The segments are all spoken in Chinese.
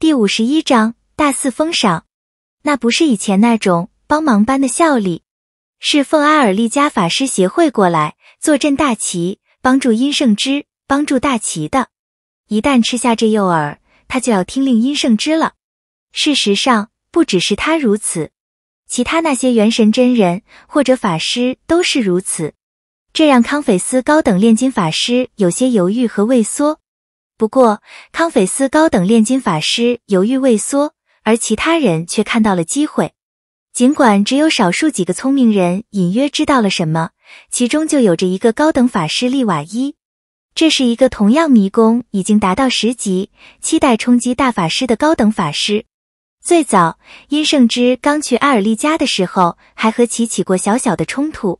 第五十一章大肆封赏，那不是以前那种帮忙般的效力，是奉阿尔利加法师协会过来坐镇大齐，帮助殷圣之，帮助大齐的。一旦吃下这诱饵，他就要听令殷圣之了。事实上，不只是他如此，其他那些元神真人或者法师都是如此。这让康菲斯高等炼金法师有些犹豫和畏缩。不过，康菲斯高等炼金法师犹豫畏缩，而其他人却看到了机会。尽管只有少数几个聪明人隐约知道了什么，其中就有着一个高等法师利瓦伊。这是一个同样迷宫已经达到十级，期待冲击大法师的高等法师。最早，殷胜之刚去阿尔利加的时候，还和其起过小小的冲突。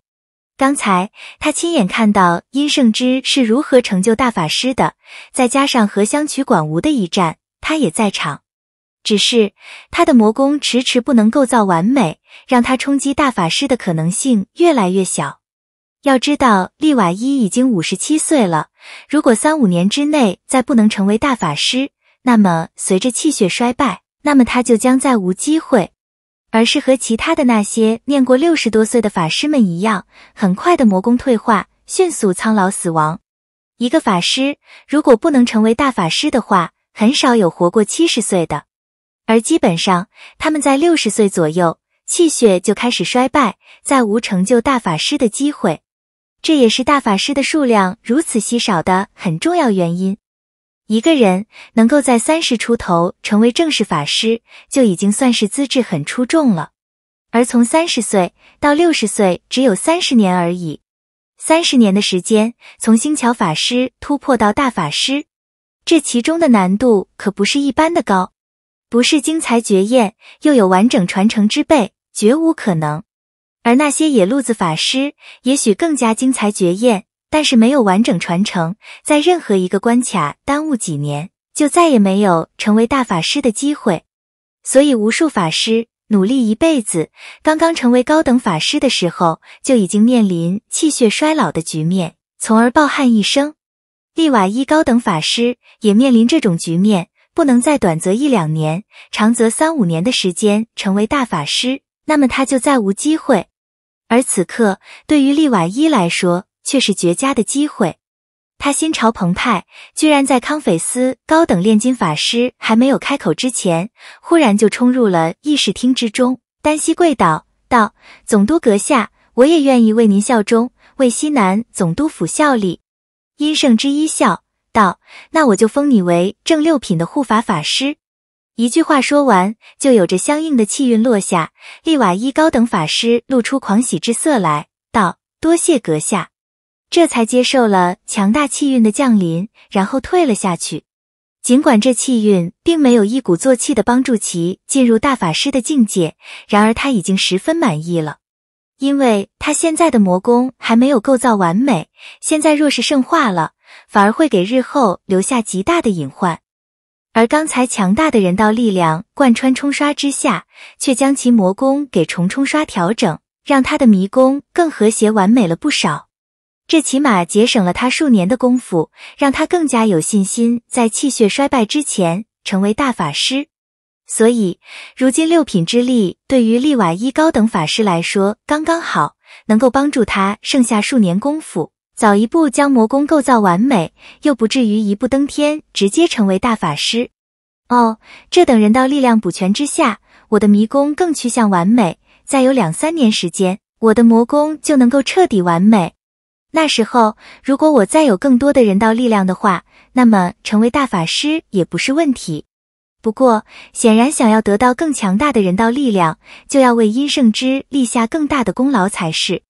刚才他亲眼看到殷胜之是如何成就大法师的，再加上荷香曲管吴的一战，他也在场。只是他的魔功迟迟不能构造完美，让他冲击大法师的可能性越来越小。要知道，利瓦伊已经五十七岁了，如果三五年之内再不能成为大法师，那么随着气血衰败，那么他就将再无机会。而是和其他的那些念过六十多岁的法师们一样，很快的魔功退化，迅速苍老死亡。一个法师如果不能成为大法师的话，很少有活过七十岁的。而基本上他们在六十岁左右气血就开始衰败，再无成就大法师的机会。这也是大法师的数量如此稀少的很重要原因。一个人能够在三十出头成为正式法师，就已经算是资质很出众了。而从三十岁到六十岁，只有三十年而已。三十年的时间，从星桥法师突破到大法师，这其中的难度可不是一般的高。不是精彩绝艳，又有完整传承之辈，绝无可能。而那些野路子法师，也许更加精彩绝艳。但是没有完整传承，在任何一个关卡耽误几年，就再也没有成为大法师的机会。所以无数法师努力一辈子，刚刚成为高等法师的时候，就已经面临气血衰老的局面，从而抱憾一生。利瓦伊高等法师也面临这种局面，不能再短则一两年，长则三五年的时间成为大法师，那么他就再无机会。而此刻，对于利瓦伊来说。却是绝佳的机会，他心潮澎湃，居然在康菲斯高等炼金法师还没有开口之前，忽然就冲入了议事厅之中，单膝跪倒，道：“总督阁下，我也愿意为您效忠，为西南总督府效力。”阴圣之一笑道：“那我就封你为正六品的护法法师。”一句话说完，就有着相应的气运落下。利瓦伊高等法师露出狂喜之色，来道：“多谢阁下。”这才接受了强大气运的降临，然后退了下去。尽管这气运并没有一鼓作气的帮助其进入大法师的境界，然而他已经十分满意了，因为他现在的魔功还没有构造完美。现在若是圣化了，反而会给日后留下极大的隐患。而刚才强大的人道力量贯穿冲刷之下，却将其魔功给重冲刷调整，让他的迷宫更和谐完美了不少。这起码节省了他数年的功夫，让他更加有信心在气血衰败之前成为大法师。所以，如今六品之力对于利瓦伊高等法师来说刚刚好，能够帮助他剩下数年功夫，早一步将魔功构造完美，又不至于一步登天直接成为大法师。哦，这等人道力量补全之下，我的迷宫更趋向完美。再有两三年时间，我的魔宫就能够彻底完美。那时候，如果我再有更多的人道力量的话，那么成为大法师也不是问题。不过，显然想要得到更强大的人道力量，就要为殷圣之立下更大的功劳才是。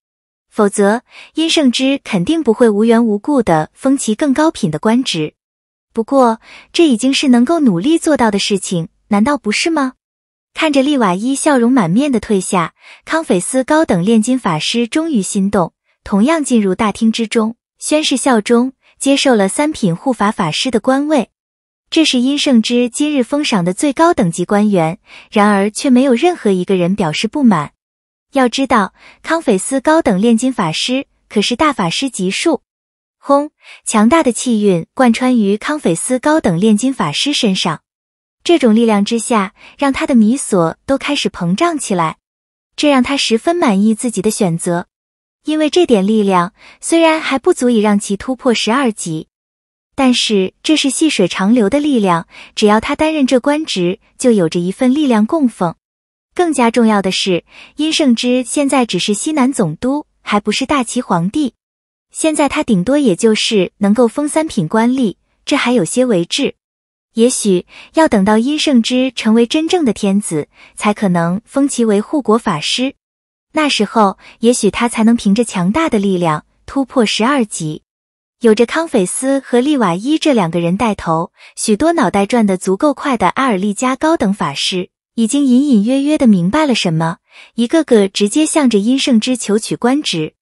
否则，殷圣之肯定不会无缘无故地封其更高品的官职。不过，这已经是能够努力做到的事情，难道不是吗？看着利瓦伊笑容满面地退下，康菲斯高等炼金法师终于心动。同样进入大厅之中，宣誓效忠，接受了三品护法法师的官位。这是殷圣之今日封赏的最高等级官员，然而却没有任何一个人表示不满。要知道，康菲斯高等炼金法师可是大法师级数。轰！强大的气运贯穿于康菲斯高等炼金法师身上，这种力量之下，让他的米索都开始膨胀起来。这让他十分满意自己的选择。因为这点力量虽然还不足以让其突破十二级，但是这是细水长流的力量。只要他担任这官职，就有着一份力量供奉。更加重要的是，殷圣之现在只是西南总督，还不是大齐皇帝。现在他顶多也就是能够封三品官吏，这还有些为质。也许要等到殷圣之成为真正的天子，才可能封其为护国法师。那时候，也许他才能凭着强大的力量突破十二级。有着康菲斯和利瓦伊这两个人带头，许多脑袋转得足够快的阿尔利加高等法师已经隐隐约约地明白了什么，一个个直接向着殷圣之求取官职。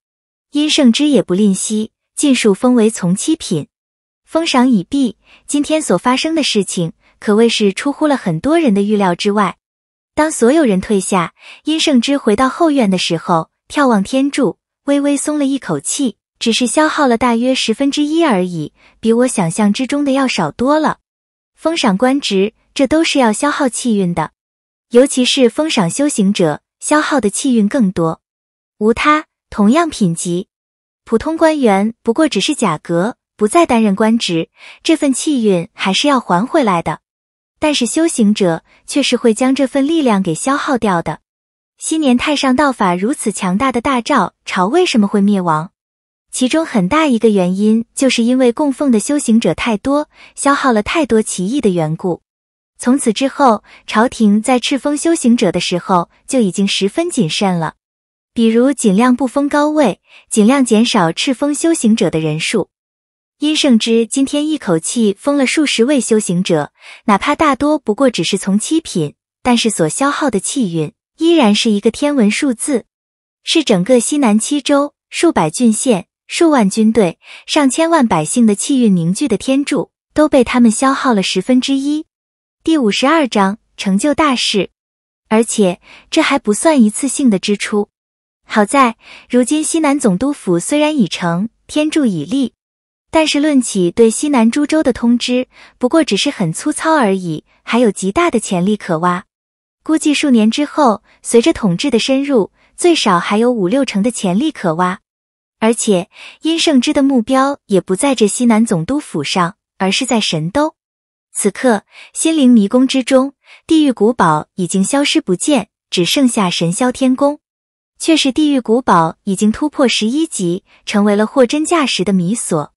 殷圣之也不吝惜，尽数封为从七品。封赏已毕，今天所发生的事情可谓是出乎了很多人的预料之外。当所有人退下，殷胜之回到后院的时候，眺望天柱，微微松了一口气，只是消耗了大约十分之一而已，比我想象之中的要少多了。封赏官职，这都是要消耗气运的，尤其是封赏修行者，消耗的气运更多。无他，同样品级，普通官员不过只是假格，不再担任官职，这份气运还是要还回来的。但是修行者却是会将这份力量给消耗掉的。昔年太上道法如此强大的大赵朝为什么会灭亡？其中很大一个原因就是因为供奉的修行者太多，消耗了太多奇异的缘故。从此之后，朝廷在敕封修行者的时候就已经十分谨慎了，比如尽量不封高位，尽量减少敕封修行者的人数。殷胜之今天一口气封了数十位修行者，哪怕大多不过只是从七品，但是所消耗的气运依然是一个天文数字，是整个西南七州数百郡县数万军队上千万百姓的气运凝聚的天柱都被他们消耗了十分之一。第五十二章成就大事，而且这还不算一次性的支出。好在如今西南总督府虽然已成，天柱已立。但是论起对西南诸州的通知，不过只是很粗糙而已，还有极大的潜力可挖。估计数年之后，随着统治的深入，最少还有五六成的潜力可挖。而且，殷胜之的目标也不在这西南总督府上，而是在神都。此刻，心灵迷宫之中，地狱古堡已经消失不见，只剩下神霄天宫。却是地狱古堡已经突破十一级，成为了货真价实的谜锁。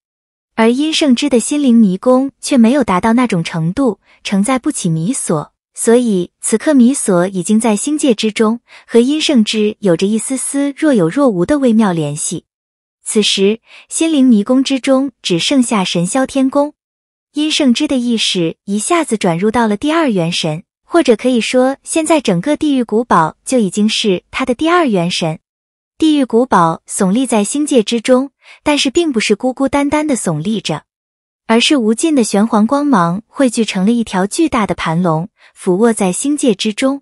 而殷圣之的心灵迷宫却没有达到那种程度，承载不起米索，所以此刻米索已经在星界之中，和殷圣之有着一丝丝若有若无的微妙联系。此时心灵迷宫之中只剩下神霄天宫，殷圣之的意识一下子转入到了第二元神，或者可以说，现在整个地狱古堡就已经是他的第二元神。地狱古堡耸立在星界之中。但是并不是孤孤单单的耸立着，而是无尽的玄黄光芒汇聚成了一条巨大的盘龙，俯卧在星界之中。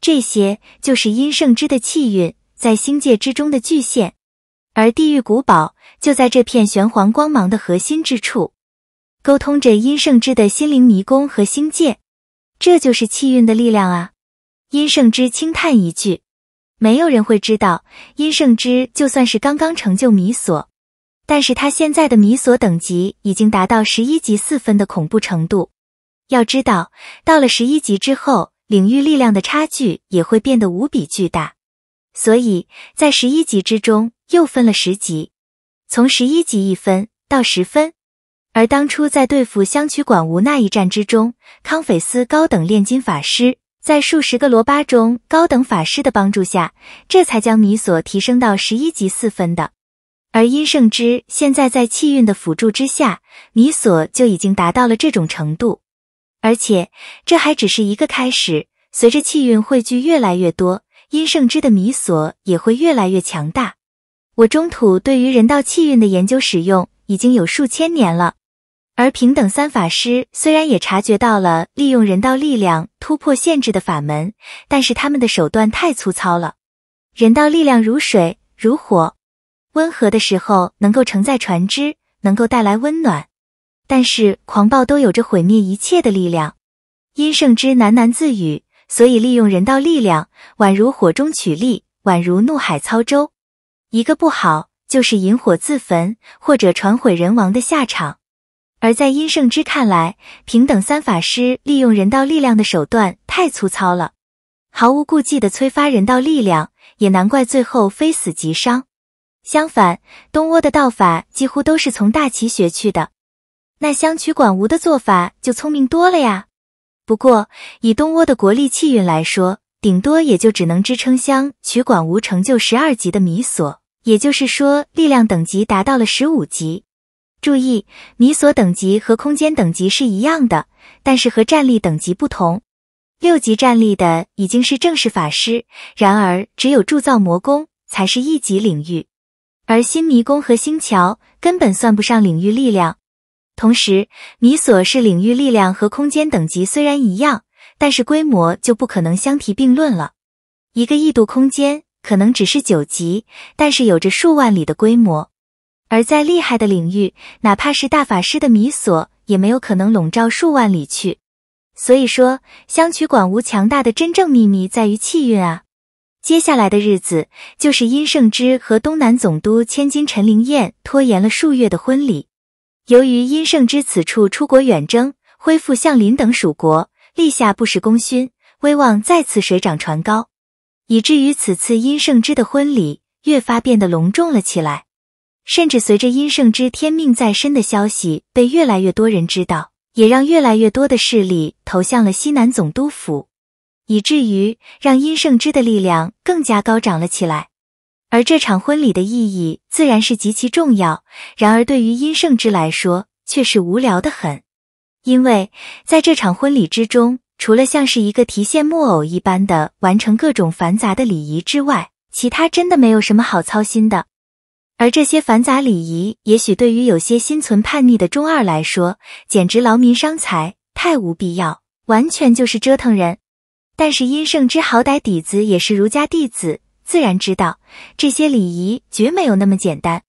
这些就是阴圣之的气运在星界之中的巨现，而地狱古堡就在这片玄黄光芒的核心之处，沟通着阴圣之的心灵迷宫和星界。这就是气运的力量啊！阴圣之轻叹一句：“没有人会知道，阴圣之就算是刚刚成就迷索，但是他现在的米索等级已经达到十一级四分的恐怖程度。要知道，到了十一级之后，领域力量的差距也会变得无比巨大。所以在十一级之中又分了十级，从十一级一分到十分。而当初在对付香曲馆无那一战之中，康菲斯高等炼金法师在数十个罗巴中高等法师的帮助下，这才将米索提升到十一级四分的。而阴圣之现在在气运的辅助之下，米索就已经达到了这种程度，而且这还只是一个开始。随着气运汇聚越来越多，阴圣之的米索也会越来越强大。我中土对于人道气运的研究使用已经有数千年了，而平等三法师虽然也察觉到了利用人道力量突破限制的法门，但是他们的手段太粗糙了。人道力量如水如火。温和的时候能够承载船只，能够带来温暖，但是狂暴都有着毁灭一切的力量。阴圣之喃喃自语，所以利用人道力量，宛如火中取栗，宛如怒海操舟。一个不好，就是引火自焚或者船毁人亡的下场。而在阴圣之看来，平等三法师利用人道力量的手段太粗糙了，毫无顾忌的催发人道力量，也难怪最后非死即伤。相反，东倭的道法几乎都是从大齐学去的。那香取广吴的做法就聪明多了呀。不过，以东倭的国力气运来说，顶多也就只能支撑香取广吴成就十二级的米索，也就是说，力量等级达到了十五级。注意，米索等级和空间等级是一样的，但是和战力等级不同。六级战力的已经是正式法师，然而只有铸造魔功才是一级领域。而新迷宫和星桥根本算不上领域力量，同时米索是领域力量和空间等级虽然一样，但是规模就不可能相提并论了。一个异度空间可能只是九级，但是有着数万里的规模，而在厉害的领域，哪怕是大法师的米索也没有可能笼罩数万里去。所以说，香曲馆无强大的真正秘密在于气运啊。接下来的日子就是殷胜之和东南总督千金陈灵燕拖延了数月的婚礼。由于殷胜之此处出国远征，恢复相林等蜀国，立下不实功勋，威望再次水涨船高，以至于此次殷胜之的婚礼越发变得隆重了起来。甚至随着殷胜之天命在身的消息被越来越多人知道，也让越来越多的势力投向了西南总督府。以至于让殷胜之的力量更加高涨了起来，而这场婚礼的意义自然是极其重要。然而，对于殷胜之来说却是无聊的很，因为在这场婚礼之中，除了像是一个提线木偶一般的完成各种繁杂的礼仪之外，其他真的没有什么好操心的。而这些繁杂礼仪，也许对于有些心存叛逆的中二来说，简直劳民伤财，太无必要，完全就是折腾人。但是殷圣之好歹底子也是儒家弟子，自然知道这些礼仪绝没有那么简单。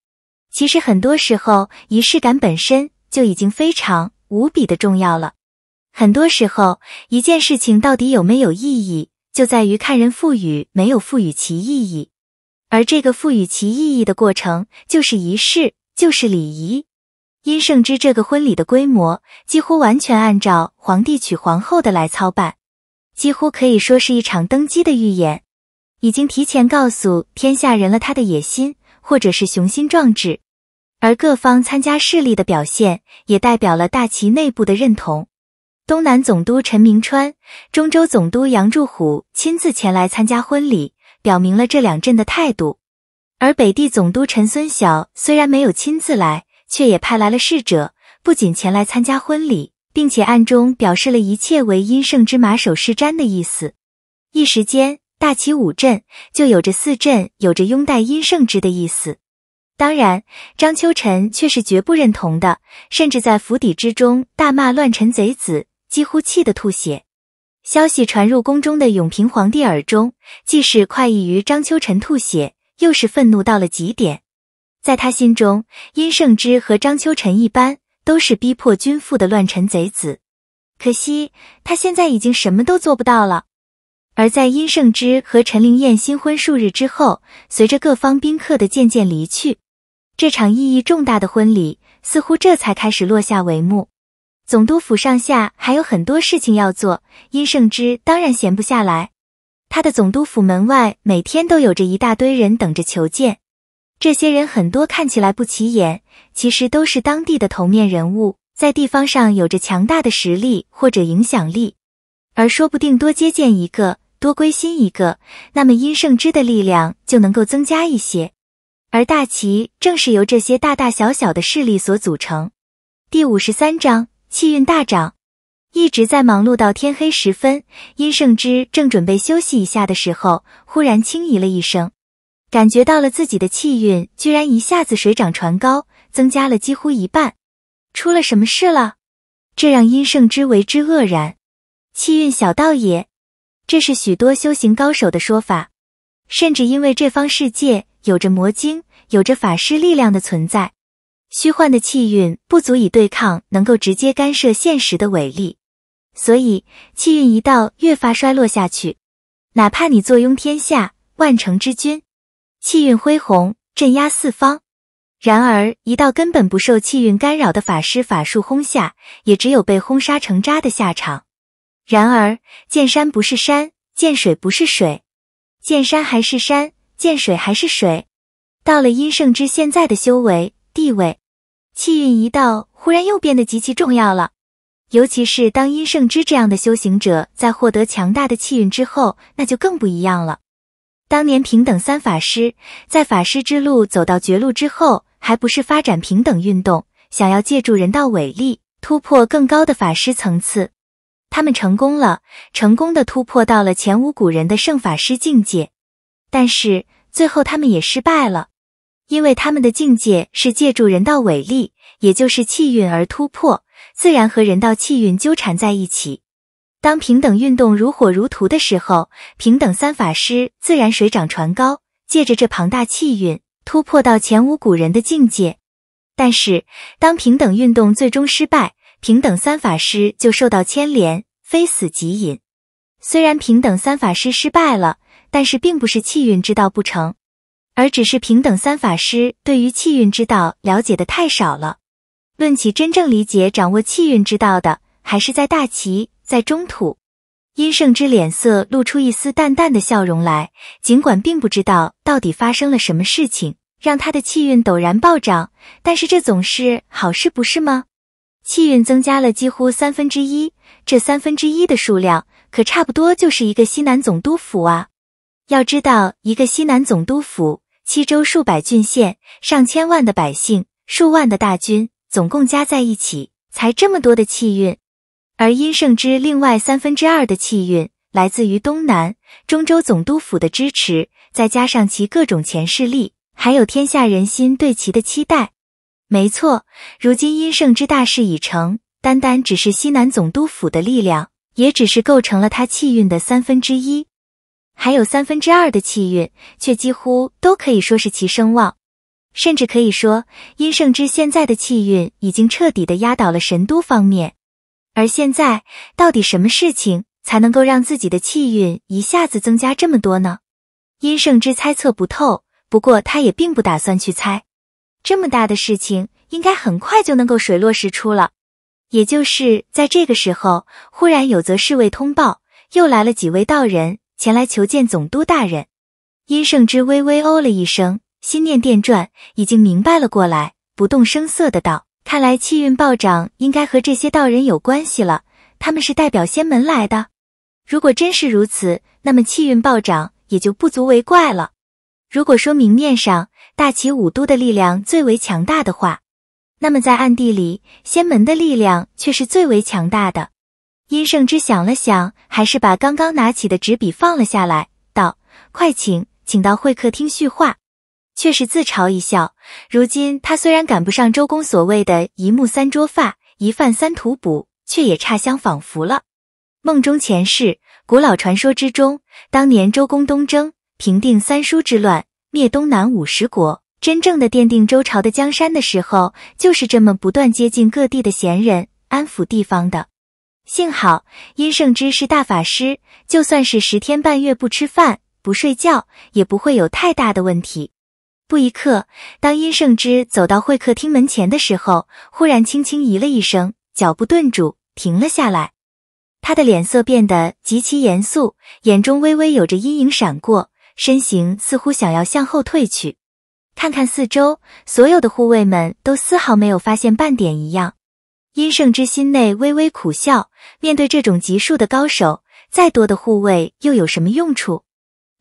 其实很多时候，仪式感本身就已经非常无比的重要了。很多时候，一件事情到底有没有意义，就在于看人赋予没有赋予其意义。而这个赋予其意义的过程，就是仪式，就是礼仪。殷圣之这个婚礼的规模，几乎完全按照皇帝娶皇后的来操办。几乎可以说是一场登基的预演，已经提前告诉天下人了他的野心，或者是雄心壮志。而各方参加势力的表现，也代表了大齐内部的认同。东南总督陈明川、中州总督杨柱虎亲自前来参加婚礼，表明了这两镇的态度。而北地总督陈孙晓虽然没有亲自来，却也派来了侍者，不仅前来参加婚礼。并且暗中表示了一切为殷圣之马首是瞻的意思，一时间大齐五镇就有着四镇有着拥戴殷圣之的意思。当然，张秋臣却是绝不认同的，甚至在府邸之中大骂乱臣贼子，几乎气得吐血。消息传入宫中的永平皇帝耳中，既是快意于张秋臣吐血，又是愤怒到了极点。在他心中，殷圣之和张秋臣一般。都是逼迫君父的乱臣贼子，可惜他现在已经什么都做不到了。而在殷胜之和陈灵燕新婚数日之后，随着各方宾客的渐渐离去，这场意义重大的婚礼似乎这才开始落下帷幕。总督府上下还有很多事情要做，殷胜之当然闲不下来，他的总督府门外每天都有着一大堆人等着求见。这些人很多看起来不起眼，其实都是当地的头面人物，在地方上有着强大的实力或者影响力，而说不定多接见一个，多归心一个，那么殷圣之的力量就能够增加一些。而大齐正是由这些大大小小的势力所组成。第五十三章，气运大涨，一直在忙碌到天黑时分，殷圣之正准备休息一下的时候，忽然轻咦了一声。感觉到了自己的气运居然一下子水涨船高，增加了几乎一半。出了什么事了？这让殷胜之为之愕然。气运小道也，这是许多修行高手的说法。甚至因为这方世界有着魔晶，有着法师力量的存在，虚幻的气运不足以对抗能够直接干涉现实的伟力，所以气运一道越发衰落下去。哪怕你坐拥天下万城之君。气运恢宏，镇压四方。然而，一道根本不受气运干扰的法师法术轰下，也只有被轰杀成渣的下场。然而，见山不是山，见水不是水，见山还是山，见水还是水。到了殷盛之现在的修为地位，气运一道忽然又变得极其重要了。尤其是当殷盛之这样的修行者在获得强大的气运之后，那就更不一样了。当年平等三法师在法师之路走到绝路之后，还不是发展平等运动，想要借助人道伟力突破更高的法师层次。他们成功了，成功的突破到了前无古人的圣法师境界。但是最后他们也失败了，因为他们的境界是借助人道伟力，也就是气运而突破，自然和人道气运纠缠在一起。当平等运动如火如荼的时候，平等三法师自然水涨船高，借着这庞大气运突破到前无古人的境界。但是，当平等运动最终失败，平等三法师就受到牵连，非死即隐。虽然平等三法师失败了，但是并不是气运之道不成，而只是平等三法师对于气运之道了解的太少了。论起真正理解掌握气运之道的，还是在大齐。在中土，殷胜之脸色露出一丝淡淡的笑容来。尽管并不知道到底发生了什么事情，让他的气运陡然暴涨，但是这总是好事，不是吗？气运增加了几乎三分之一，这三分之一的数量，可差不多就是一个西南总督府啊！要知道，一个西南总督府，七州数百郡县，上千万的百姓，数万的大军，总共加在一起，才这么多的气运。而殷胜之另外三分之二的气运来自于东南中州总督府的支持，再加上其各种前世力，还有天下人心对其的期待。没错，如今殷胜之大势已成，单单只是西南总督府的力量，也只是构成了他气运的三分之一，还有三分之二的气运却几乎都可以说是其声望，甚至可以说，殷胜之现在的气运已经彻底的压倒了神都方面。而现在，到底什么事情才能够让自己的气运一下子增加这么多呢？殷胜之猜测不透，不过他也并不打算去猜。这么大的事情，应该很快就能够水落石出了。也就是在这个时候，忽然有则侍卫通报，又来了几位道人前来求见总督大人。殷胜之微微哦了一声，心念电转，已经明白了过来，不动声色的道。看来气运暴涨应该和这些道人有关系了，他们是代表仙门来的。如果真是如此，那么气运暴涨也就不足为怪了。如果说明面上大齐武都的力量最为强大的话，那么在暗地里仙门的力量却是最为强大的。殷胜之想了想，还是把刚刚拿起的纸笔放了下来，道：“快请，请到会客厅叙话。”却是自嘲一笑。如今他虽然赶不上周公所谓的一木三桌发，一饭三土补，却也差相仿佛了。梦中前世，古老传说之中，当年周公东征，平定三叔之乱，灭东南五十国，真正的奠定周朝的江山的时候，就是这么不断接近各地的贤人，安抚地方的。幸好殷圣之是大法师，就算是十天半月不吃饭、不睡觉，也不会有太大的问题。不一刻，当殷胜之走到会客厅门前的时候，忽然轻轻咦了一声，脚步顿住，停了下来。他的脸色变得极其严肃，眼中微微有着阴影闪过，身形似乎想要向后退去。看看四周，所有的护卫们都丝毫没有发现半点异样。殷胜之心内微微苦笑，面对这种级数的高手，再多的护卫又有什么用处？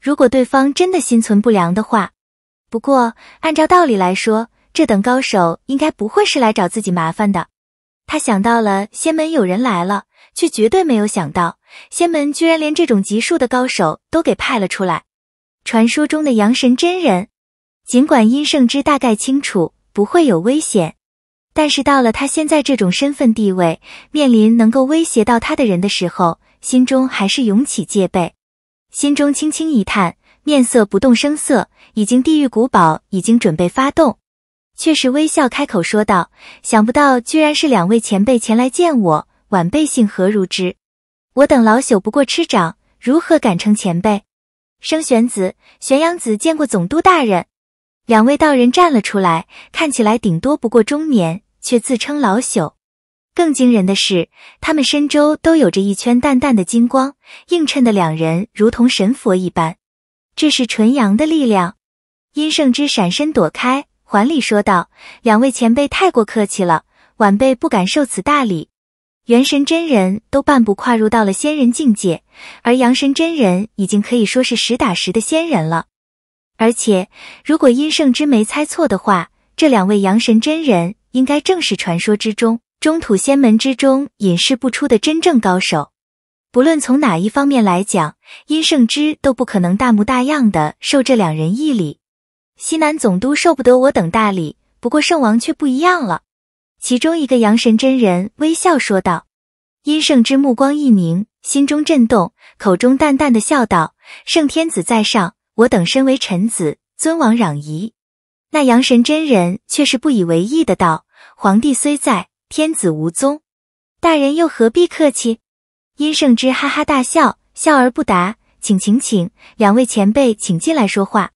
如果对方真的心存不良的话。不过，按照道理来说，这等高手应该不会是来找自己麻烦的。他想到了仙门有人来了，却绝对没有想到仙门居然连这种级数的高手都给派了出来。传说中的阳神真人，尽管阴圣之大概清楚不会有危险，但是到了他现在这种身份地位，面临能够威胁到他的人的时候，心中还是涌起戒备，心中轻轻一叹。面色不动声色，已经地狱古堡已经准备发动，却是微笑开口说道：“想不到居然是两位前辈前来见我，晚辈姓何如之，我等老朽不过痴长，如何敢称前辈？”生玄子、玄阳子见过总督大人。两位道人站了出来，看起来顶多不过中年，却自称老朽。更惊人的是，他们身周都有着一圈淡淡的金光，映衬的两人如同神佛一般。这是纯阳的力量，阴胜之闪身躲开，还礼说道：“两位前辈太过客气了，晚辈不敢受此大礼。”元神真人都半步跨入到了仙人境界，而阳神真人已经可以说是实打实的仙人了。而且，如果阴胜之没猜错的话，这两位阳神真人应该正是传说之中中土仙门之中隐世不出的真正高手。不论从哪一方面来讲，阴胜之都不可能大模大样的受这两人一礼。西南总督受不得我等大礼，不过圣王却不一样了。其中一个阳神真人微笑说道。阴胜之目光一凝，心中震动，口中淡淡的笑道：“圣天子在上，我等身为臣子，尊王攘夷。”那阳神真人却是不以为意的道：“皇帝虽在，天子无宗，大人又何必客气？”殷胜之哈哈大笑，笑而不答。请，请，请两位前辈，请进来说话。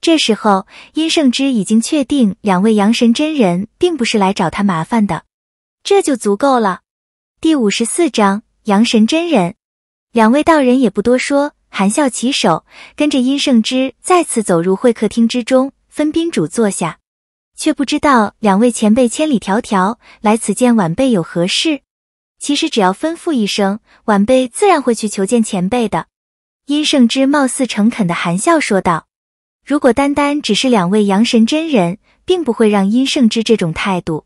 这时候，殷胜之已经确定两位阳神真人并不是来找他麻烦的，这就足够了。第五十四章阳神真人。两位道人也不多说，含笑起手，跟着殷胜之再次走入会客厅之中，分宾主坐下，却不知道两位前辈千里迢迢来此见晚辈有何事。其实只要吩咐一声，晚辈自然会去求见前辈的。殷胜之貌似诚恳的含笑说道：“如果单单只是两位阳神真人，并不会让殷胜之这种态度。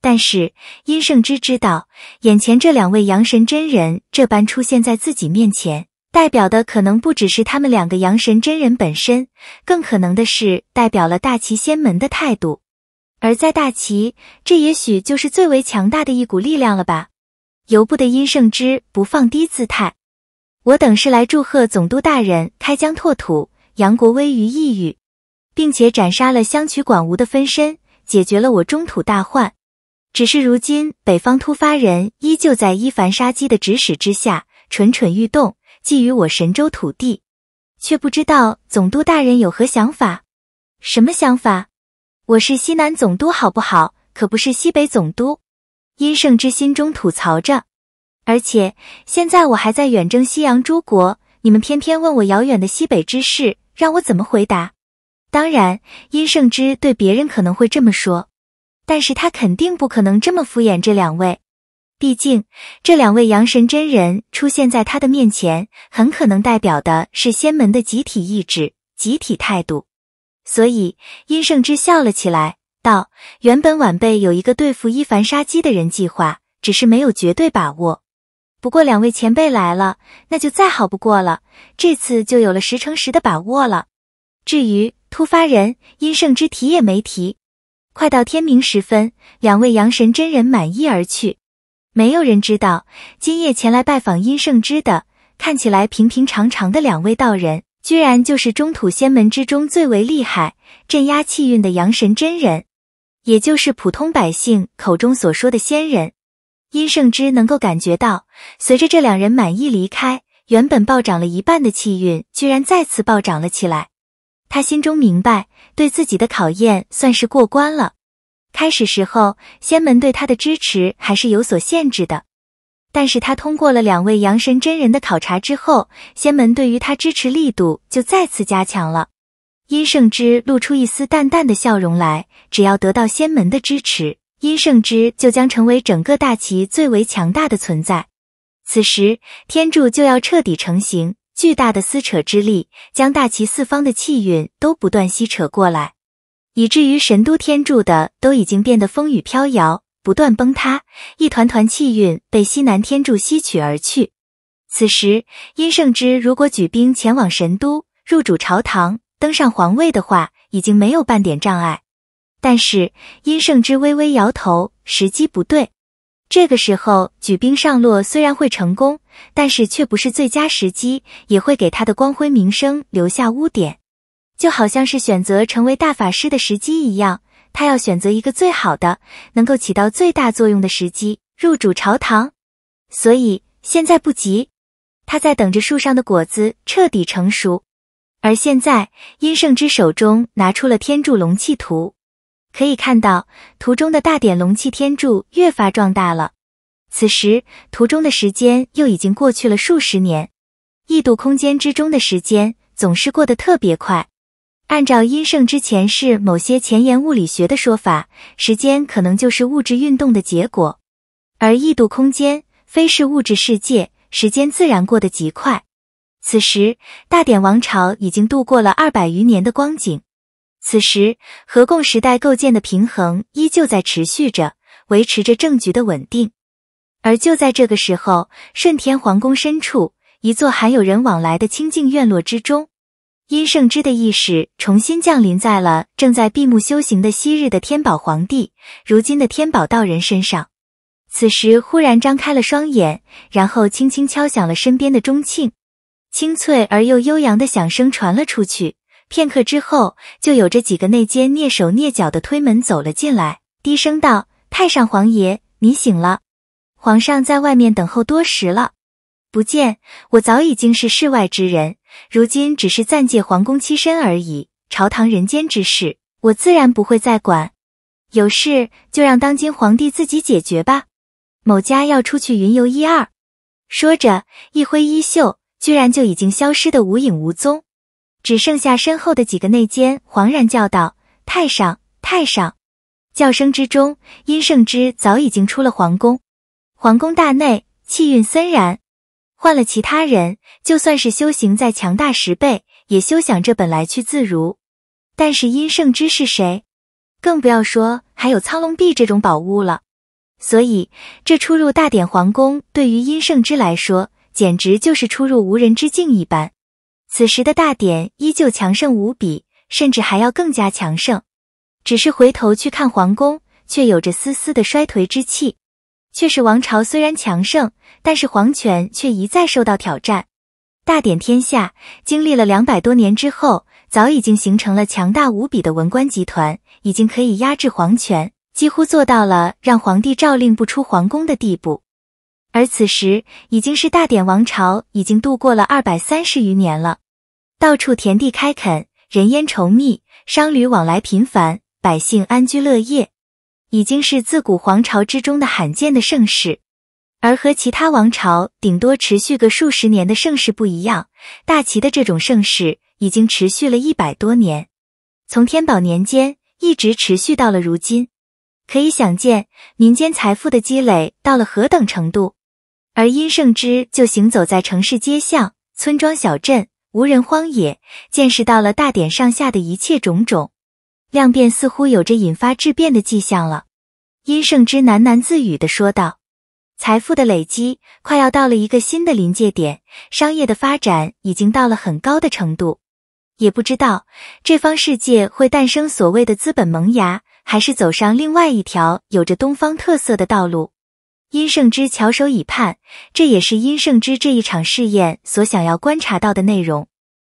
但是殷胜之知道，眼前这两位阳神真人这般出现在自己面前，代表的可能不只是他们两个阳神真人本身，更可能的是代表了大齐仙门的态度。而在大齐，这也许就是最为强大的一股力量了吧。”由不得殷盛之不放低姿态，我等是来祝贺总督大人开疆拓土，扬国威于异域，并且斩杀了相取广吴的分身，解决了我中土大患。只是如今北方突发人依旧在伊凡杀机的指使之下蠢蠢欲动，觊觎我神州土地，却不知道总督大人有何想法？什么想法？我是西南总督好不好？可不是西北总督。殷圣之心中吐槽着，而且现在我还在远征西洋诸国，你们偏偏问我遥远的西北之事，让我怎么回答？当然，殷圣之对别人可能会这么说，但是他肯定不可能这么敷衍这两位，毕竟这两位阳神真人出现在他的面前，很可能代表的是仙门的集体意志、集体态度，所以殷胜之笑了起来。道：原本晚辈有一个对付伊凡杀机的人计划，只是没有绝对把握。不过两位前辈来了，那就再好不过了。这次就有了十成十的把握了。至于突发人，阴圣之提也没提。快到天明时分，两位阳神真人满意而去。没有人知道，今夜前来拜访阴圣之的，看起来平平常常的两位道人，居然就是中土仙门之中最为厉害、镇压气运的阳神真人。也就是普通百姓口中所说的仙人，殷胜之能够感觉到，随着这两人满意离开，原本暴涨了一半的气运居然再次暴涨了起来。他心中明白，对自己的考验算是过关了。开始时候，仙门对他的支持还是有所限制的，但是他通过了两位阳神真人的考察之后，仙门对于他支持力度就再次加强了。殷胜之露出一丝淡淡的笑容来。只要得到仙门的支持，殷胜之就将成为整个大齐最为强大的存在。此时，天柱就要彻底成型，巨大的撕扯之力将大齐四方的气运都不断吸扯过来，以至于神都天柱的都已经变得风雨飘摇，不断崩塌，一团团气运被西南天柱吸取而去。此时，殷胜之如果举兵前往神都，入主朝堂。登上皇位的话，已经没有半点障碍。但是殷胜之微微摇头，时机不对。这个时候举兵上洛虽然会成功，但是却不是最佳时机，也会给他的光辉名声留下污点。就好像是选择成为大法师的时机一样，他要选择一个最好的，能够起到最大作用的时机入主朝堂。所以现在不急，他在等着树上的果子彻底成熟。而现在，阴圣之手中拿出了天柱龙气图，可以看到图中的大点龙气天柱越发壮大了。此时，图中的时间又已经过去了数十年。异度空间之中的时间总是过得特别快。按照阴圣之前世某些前沿物理学的说法，时间可能就是物质运动的结果，而异度空间非是物质世界，时间自然过得极快。此时，大典王朝已经度过了二百余年的光景。此时，合共时代构建的平衡依旧在持续着，维持着政局的稳定。而就在这个时候，顺天皇宫深处，一座含有人往来的清净院落之中，殷圣之的意识重新降临在了正在闭目修行的昔日的天宝皇帝，如今的天宝道人身上。此时，忽然张开了双眼，然后轻轻敲响了身边的钟磬。清脆而又悠扬的响声传了出去，片刻之后，就有着几个内奸蹑手蹑脚的推门走了进来，低声道：“太上皇爷，你醒了，皇上在外面等候多时了。”“不见，我早已经是世外之人，如今只是暂借皇宫栖身而已。朝堂人间之事，我自然不会再管，有事就让当今皇帝自己解决吧。”“某家要出去云游一二。”说着，一挥衣袖。居然就已经消失的无影无踪，只剩下身后的几个内奸，惶然叫道：“太上，太上！”叫声之中，殷胜之早已经出了皇宫。皇宫大内，气运森然。换了其他人，就算是修行再强大十倍，也休想这本来去自如。但是殷胜之是谁？更不要说还有苍龙壁这种宝物了。所以，这出入大典皇宫，对于殷胜之来说。简直就是出入无人之境一般。此时的大典依旧强盛无比，甚至还要更加强盛。只是回头去看皇宫，却有着丝丝的衰颓之气。却是王朝虽然强盛，但是皇权却一再受到挑战。大典天下经历了两百多年之后，早已经形成了强大无比的文官集团，已经可以压制皇权，几乎做到了让皇帝诏令不出皇宫的地步。而此时，已经是大典王朝已经度过了二百三十余年了。到处田地开垦，人烟稠密，商旅往来频繁，百姓安居乐业，已经是自古皇朝之中的罕见的盛世。而和其他王朝顶多持续个数十年的盛世不一样，大齐的这种盛世已经持续了一百多年，从天宝年间一直持续到了如今。可以想见，民间财富的积累到了何等程度。而殷胜之就行走在城市街巷、村庄小镇、无人荒野，见识到了大典上下的一切种种。量变似乎有着引发质变的迹象了，殷胜之喃喃自语的说道：“财富的累积快要到了一个新的临界点，商业的发展已经到了很高的程度。也不知道这方世界会诞生所谓的资本萌芽，还是走上另外一条有着东方特色的道路。”殷胜之翘首以盼，这也是殷胜之这一场试验所想要观察到的内容，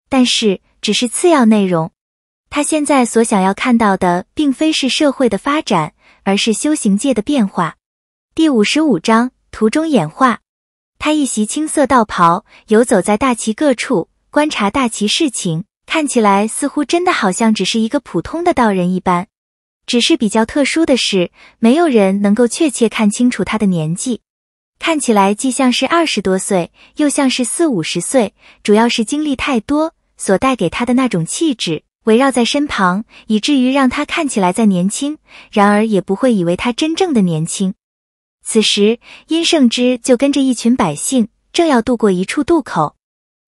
但是只是次要内容。他现在所想要看到的，并非是社会的发展，而是修行界的变化。第五十五章：途中演化。他一袭青色道袍，游走在大齐各处，观察大齐事情，看起来似乎真的好像只是一个普通的道人一般。只是比较特殊的是，没有人能够确切看清楚他的年纪，看起来既像是二十多岁，又像是四五十岁。主要是经历太多，所带给他的那种气质，围绕在身旁，以至于让他看起来再年轻。然而，也不会以为他真正的年轻。此时，殷胜之就跟着一群百姓，正要渡过一处渡口。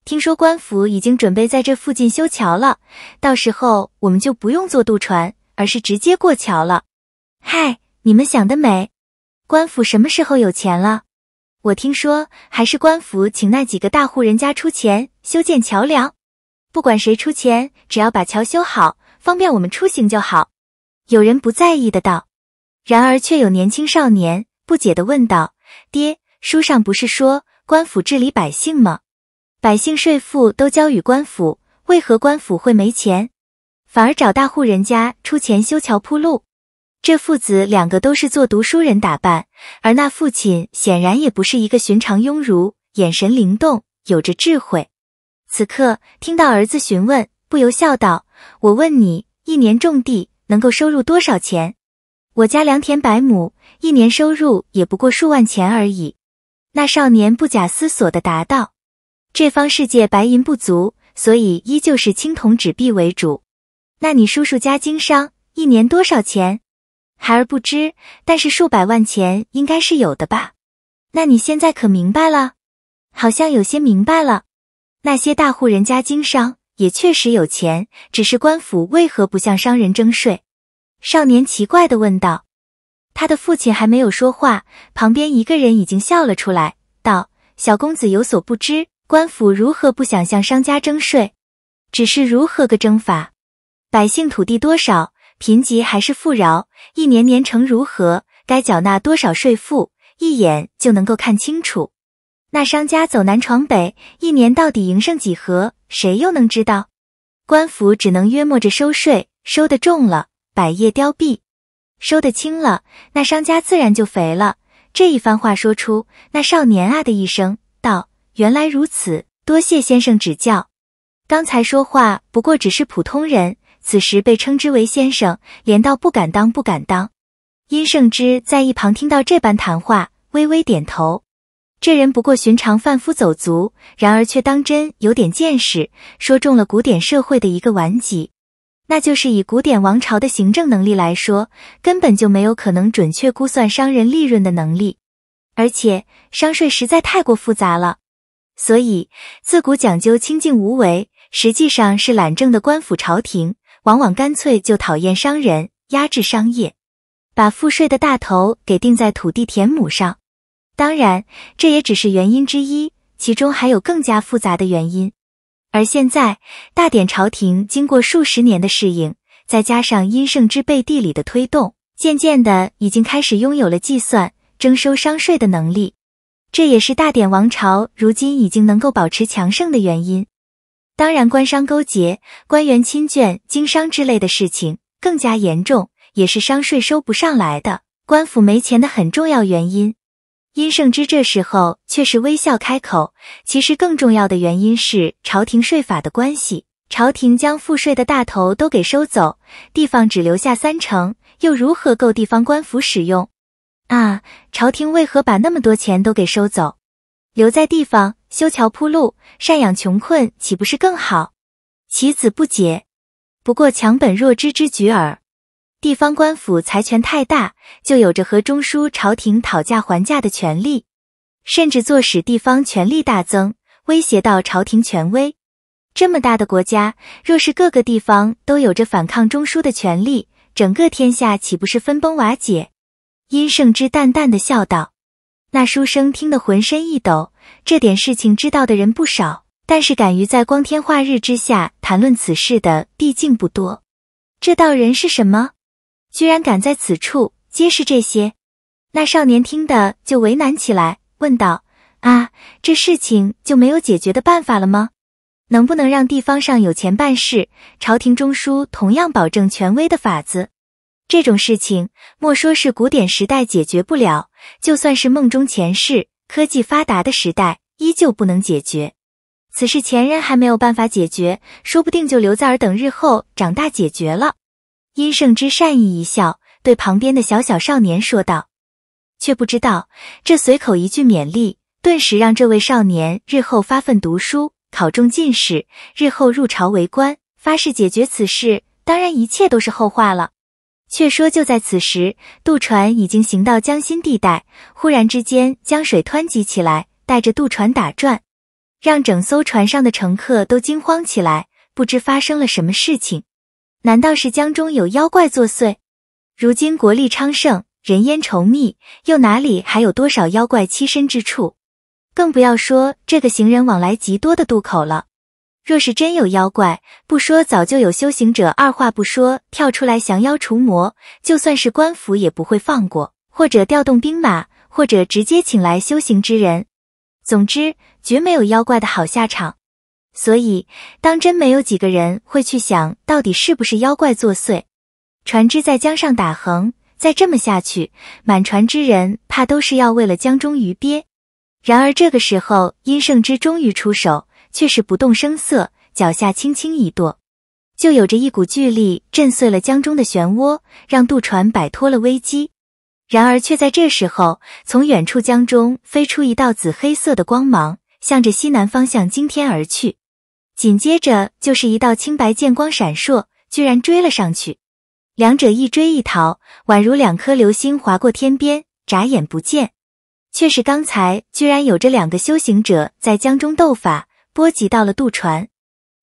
听说官府已经准备在这附近修桥了，到时候我们就不用坐渡船。而是直接过桥了。嗨，你们想得美！官府什么时候有钱了？我听说还是官府请那几个大户人家出钱修建桥梁。不管谁出钱，只要把桥修好，方便我们出行就好。有人不在意的道。然而，却有年轻少年不解的问道：“爹，书上不是说官府治理百姓吗？百姓税赋都交与官府，为何官府会没钱？”反而找大户人家出钱修桥铺路，这父子两个都是做读书人打扮，而那父亲显然也不是一个寻常庸儒，眼神灵动，有着智慧。此刻听到儿子询问，不由笑道：“我问你，一年种地能够收入多少钱？我家良田百亩，一年收入也不过数万钱而已。”那少年不假思索地答道：“这方世界白银不足，所以依旧是青铜纸币为主。”那你叔叔家经商一年多少钱？孩儿不知，但是数百万钱应该是有的吧？那你现在可明白了？好像有些明白了。那些大户人家经商也确实有钱，只是官府为何不向商人征税？少年奇怪的问道。他的父亲还没有说话，旁边一个人已经笑了出来，道：“小公子有所不知，官府如何不想向商家征税？只是如何个征法？”百姓土地多少，贫瘠还是富饶，一年年成如何，该缴纳多少税赋，一眼就能够看清楚。那商家走南闯北，一年到底赢生几何，谁又能知道？官府只能约摸着收税，收的重了，百业凋敝；收的轻了，那商家自然就肥了。这一番话说出，那少年啊的一声道：“原来如此，多谢先生指教。”刚才说话不过只是普通人。此时被称之为先生，连道不敢当，不敢当。殷圣之在一旁听到这般谈话，微微点头。这人不过寻常贩夫走卒，然而却当真有点见识，说中了古典社会的一个顽疾，那就是以古典王朝的行政能力来说，根本就没有可能准确估算商人利润的能力，而且商税实在太过复杂了。所以自古讲究清静无为，实际上是懒政的官府朝廷。往往干脆就讨厌商人，压制商业，把赋税的大头给定在土地田亩上。当然，这也只是原因之一，其中还有更加复杂的原因。而现在，大典朝廷经过数十年的适应，再加上殷圣之背地里的推动，渐渐的已经开始拥有了计算征收商税的能力。这也是大典王朝如今已经能够保持强盛的原因。当然，官商勾结、官员亲眷经商之类的事情更加严重，也是商税收不上来的，官府没钱的很重要原因。殷胜之这时候却是微笑开口，其实更重要的原因是朝廷税法的关系，朝廷将赋税的大头都给收走，地方只留下三成，又如何够地方官府使用？啊，朝廷为何把那么多钱都给收走，留在地方？修桥铺路，赡养穷困，岂不是更好？其子不解，不过强本弱枝之举耳。地方官府财权太大，就有着和中枢朝廷讨价还价的权利，甚至坐使地方权力大增，威胁到朝廷权威。这么大的国家，若是各个地方都有着反抗中枢的权利，整个天下岂不是分崩瓦解？殷圣之淡淡的笑道。那书生听得浑身一抖，这点事情知道的人不少，但是敢于在光天化日之下谈论此事的毕竟不多。这道人是什么？居然敢在此处揭示这些？那少年听得就为难起来，问道：“啊，这事情就没有解决的办法了吗？能不能让地方上有钱办事，朝廷中枢同样保证权威的法子？”这种事情，莫说是古典时代解决不了，就算是梦中前世、科技发达的时代，依旧不能解决。此事前人还没有办法解决，说不定就留在尔等日后长大解决了。殷胜之善意一笑，对旁边的小小少年说道，却不知道这随口一句勉励，顿时让这位少年日后发奋读书，考中进士，日后入朝为官，发誓解决此事。当然，一切都是后话了。却说，就在此时，渡船已经行到江心地带，忽然之间，江水湍急起来，带着渡船打转，让整艘船上的乘客都惊慌起来，不知发生了什么事情。难道是江中有妖怪作祟？如今国力昌盛，人烟稠密，又哪里还有多少妖怪栖身之处？更不要说这个行人往来极多的渡口了。若是真有妖怪，不说早就有修行者二话不说跳出来降妖除魔，就算是官府也不会放过，或者调动兵马，或者直接请来修行之人，总之绝没有妖怪的好下场。所以，当真没有几个人会去想到底是不是妖怪作祟。船只在江上打横，再这么下去，满船之人怕都是要为了江中鱼鳖。然而这个时候，殷圣之终于出手。却是不动声色，脚下轻轻一跺，就有着一股巨力震碎了江中的漩涡，让渡船摆脱了危机。然而，却在这时候，从远处江中飞出一道紫黑色的光芒，向着西南方向惊天而去。紧接着，就是一道青白剑光闪烁，居然追了上去。两者一追一逃，宛如两颗流星划过天边，眨眼不见。却是刚才居然有着两个修行者在江中斗法。波及到了渡船，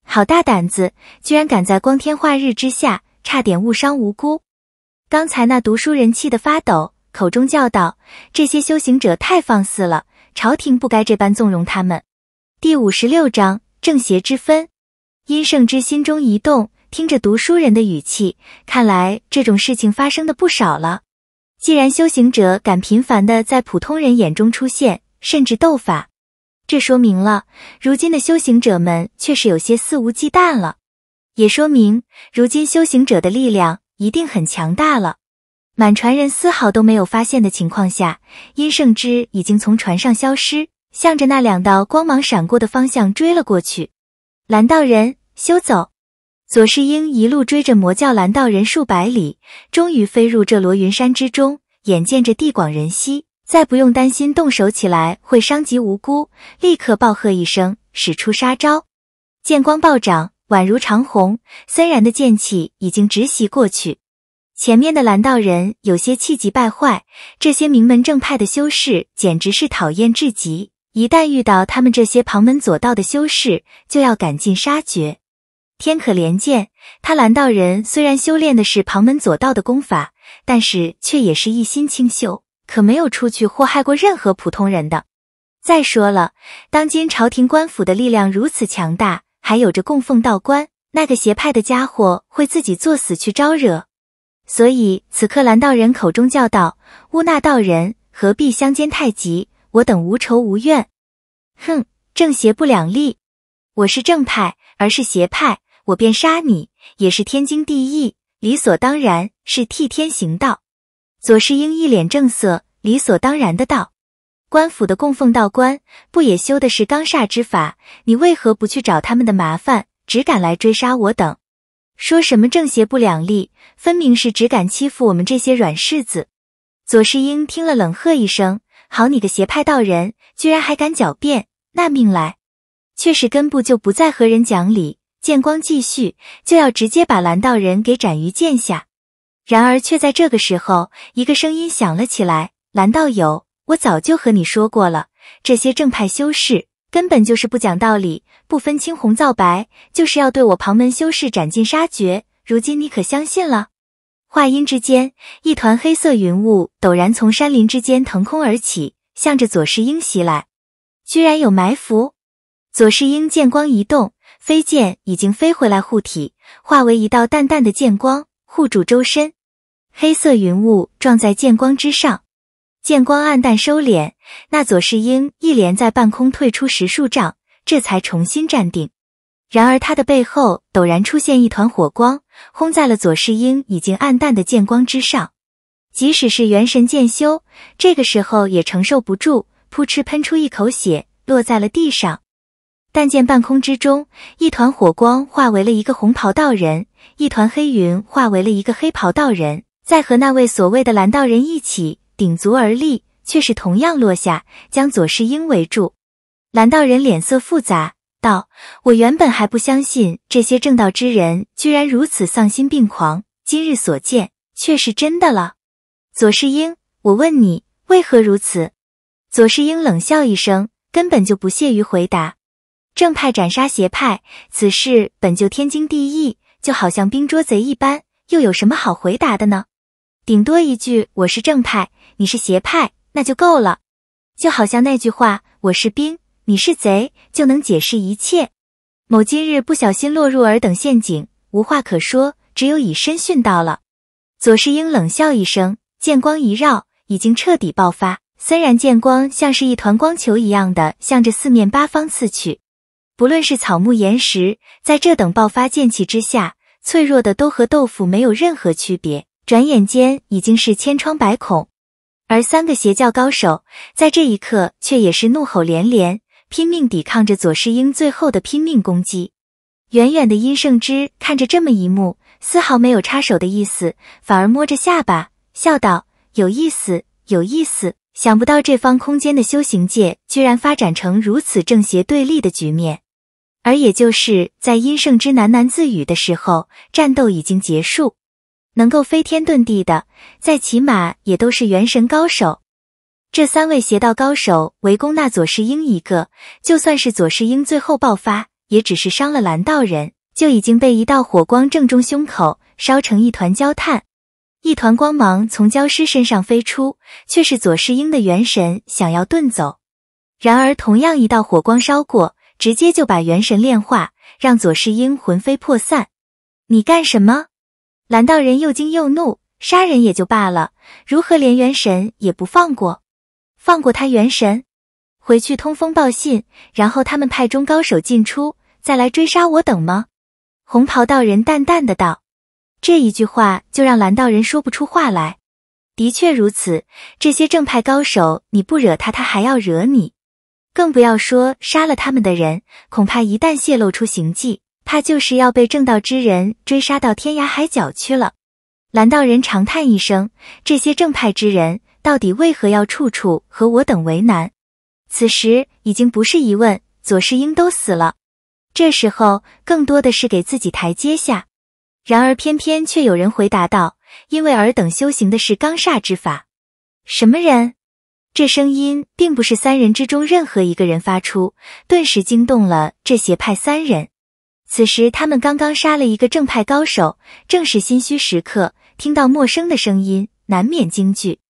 好大胆子，居然敢在光天化日之下，差点误伤无辜。刚才那读书人气得发抖，口中叫道：“这些修行者太放肆了，朝廷不该这般纵容他们。”第五十六章正邪之分。殷圣之心中一动，听着读书人的语气，看来这种事情发生的不少了。既然修行者敢频繁的在普通人眼中出现，甚至斗法。这说明了，如今的修行者们却是有些肆无忌惮了，也说明如今修行者的力量一定很强大了。满船人丝毫都没有发现的情况下，殷胜之已经从船上消失，向着那两道光芒闪过的方向追了过去。蓝道人休走！左世英一路追着魔教蓝道人数百里，终于飞入这罗云山之中，眼见着地广人稀。再不用担心动手起来会伤及无辜，立刻暴喝一声，使出杀招，剑光暴涨，宛如长虹，森然的剑气已经直袭过去。前面的蓝道人有些气急败坏，这些名门正派的修士简直是讨厌至极，一旦遇到他们这些旁门左道的修士，就要赶尽杀绝。天可怜见，他蓝道人虽然修炼的是旁门左道的功法，但是却也是一心清修。可没有出去祸害过任何普通人的。再说了，当今朝廷官府的力量如此强大，还有着供奉道观那个邪派的家伙会自己作死去招惹？所以此刻蓝道人口中叫道：“乌纳道人何必相煎太急？我等无仇无怨。”哼，正邪不两立。我是正派，而是邪派，我便杀你也是天经地义，理所当然，是替天行道。左世英一脸正色，理所当然的道：“官府的供奉道官不也修的是罡煞之法？你为何不去找他们的麻烦，只敢来追杀我等？说什么正邪不两立，分明是只敢欺负我们这些软柿子。”左世英听了，冷喝一声：“好你个邪派道人，居然还敢狡辩！纳命来！”却是根部就不再和人讲理，剑光继续，就要直接把蓝道人给斩于剑下。然而，却在这个时候，一个声音响了起来：“蓝道友，我早就和你说过了，这些正派修士根本就是不讲道理，不分青红皂白，就是要对我旁门修士斩尽杀绝。如今你可相信了？”话音之间，一团黑色云雾陡然从山林之间腾空而起，向着左世英袭来。居然有埋伏！左世英剑光一动，飞剑已经飞回来护体，化为一道淡淡的剑光。护住周身，黑色云雾撞在剑光之上，剑光暗淡收敛。那左世英一连在半空退出十数丈，这才重新站定。然而他的背后陡然出现一团火光，轰在了左世英已经暗淡的剑光之上。即使是元神剑修，这个时候也承受不住，噗嗤喷出一口血，落在了地上。但见半空之中，一团火光化为了一个红袍道人。一团黑云化为了一个黑袍道人，在和那位所谓的蓝道人一起顶足而立，却是同样落下，将左世英围住。蓝道人脸色复杂，道：“我原本还不相信这些正道之人居然如此丧心病狂，今日所见却是真的了。”左世英，我问你，为何如此？左世英冷笑一声，根本就不屑于回答。正派斩杀邪派，此事本就天经地义。就好像兵捉贼一般，又有什么好回答的呢？顶多一句我是正派，你是邪派，那就够了。就好像那句话，我是兵，你是贼，就能解释一切。某今日不小心落入尔等陷阱，无话可说，只有以身殉道了。左世英冷笑一声，剑光一绕，已经彻底爆发，森然剑光像是一团光球一样的向着四面八方刺去。无论是草木岩石，在这等爆发剑气之下，脆弱的都和豆腐没有任何区别。转眼间已经是千疮百孔，而三个邪教高手在这一刻却也是怒吼连连，拼命抵抗着左世英最后的拼命攻击。远远的殷胜之看着这么一幕，丝毫没有插手的意思，反而摸着下巴笑道：“有意思，有意思！想不到这方空间的修行界居然发展成如此正邪对立的局面。”而也就是在殷圣之喃喃自语的时候，战斗已经结束。能够飞天遁地的，再起码也都是元神高手。这三位邪道高手围攻那左世英一个，就算是左世英最后爆发，也只是伤了蓝道人，就已经被一道火光正中胸口，烧成一团焦炭。一团光芒从焦尸身上飞出，却是左世英的元神想要遁走。然而，同样一道火光烧过。直接就把元神炼化，让左世英魂飞魄散。你干什么？蓝道人又惊又怒，杀人也就罢了，如何连元神也不放过？放过他元神？回去通风报信，然后他们派中高手进出，再来追杀我等吗？红袍道人淡淡的道，这一句话就让蓝道人说不出话来。的确如此，这些正派高手，你不惹他，他还要惹你。更不要说杀了他们的人，恐怕一旦泄露出行迹，怕就是要被正道之人追杀到天涯海角去了。蓝道人长叹一声：，这些正派之人到底为何要处处和我等为难？此时已经不是疑问，左世英都死了，这时候更多的是给自己台阶下。然而偏偏却有人回答道：，因为尔等修行的是刚煞之法。什么人？这声音并不是三人之中任何一个人发出，顿时惊动了这邪派三人。此时他们刚刚杀了一个正派高手，正是心虚时刻，听到陌生的声音，难免惊惧。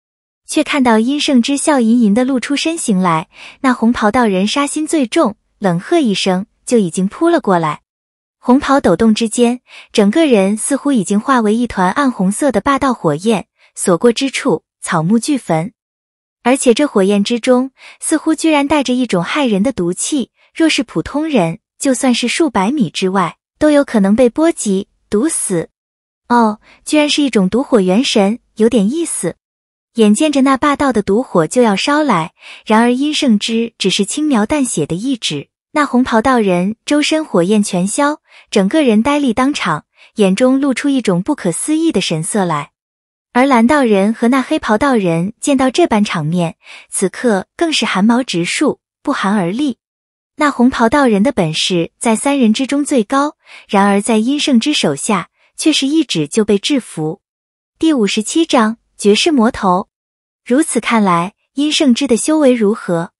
却看到殷胜之笑吟吟的露出身形来，那红袍道人杀心最重，冷喝一声就已经扑了过来。红袍抖动之间，整个人似乎已经化为一团暗红色的霸道火焰，所过之处草木俱焚。而且这火焰之中，似乎居然带着一种骇人的毒气，若是普通人，就算是数百米之外，都有可能被波及、毒死。哦，居然是一种毒火元神，有点意思。眼见着那霸道的毒火就要烧来，然而殷胜之只是轻描淡写的一指，那红袍道人周身火焰全消，整个人呆立当场，眼中露出一种不可思议的神色来。而蓝道人和那黑袍道人见到这般场面，此刻更是寒毛直竖，不寒而栗。那红袍道人的本事在三人之中最高，然而在阴圣之手下，却是一指就被制服。第五十七章绝世魔头。如此看来，阴圣之的修为如何？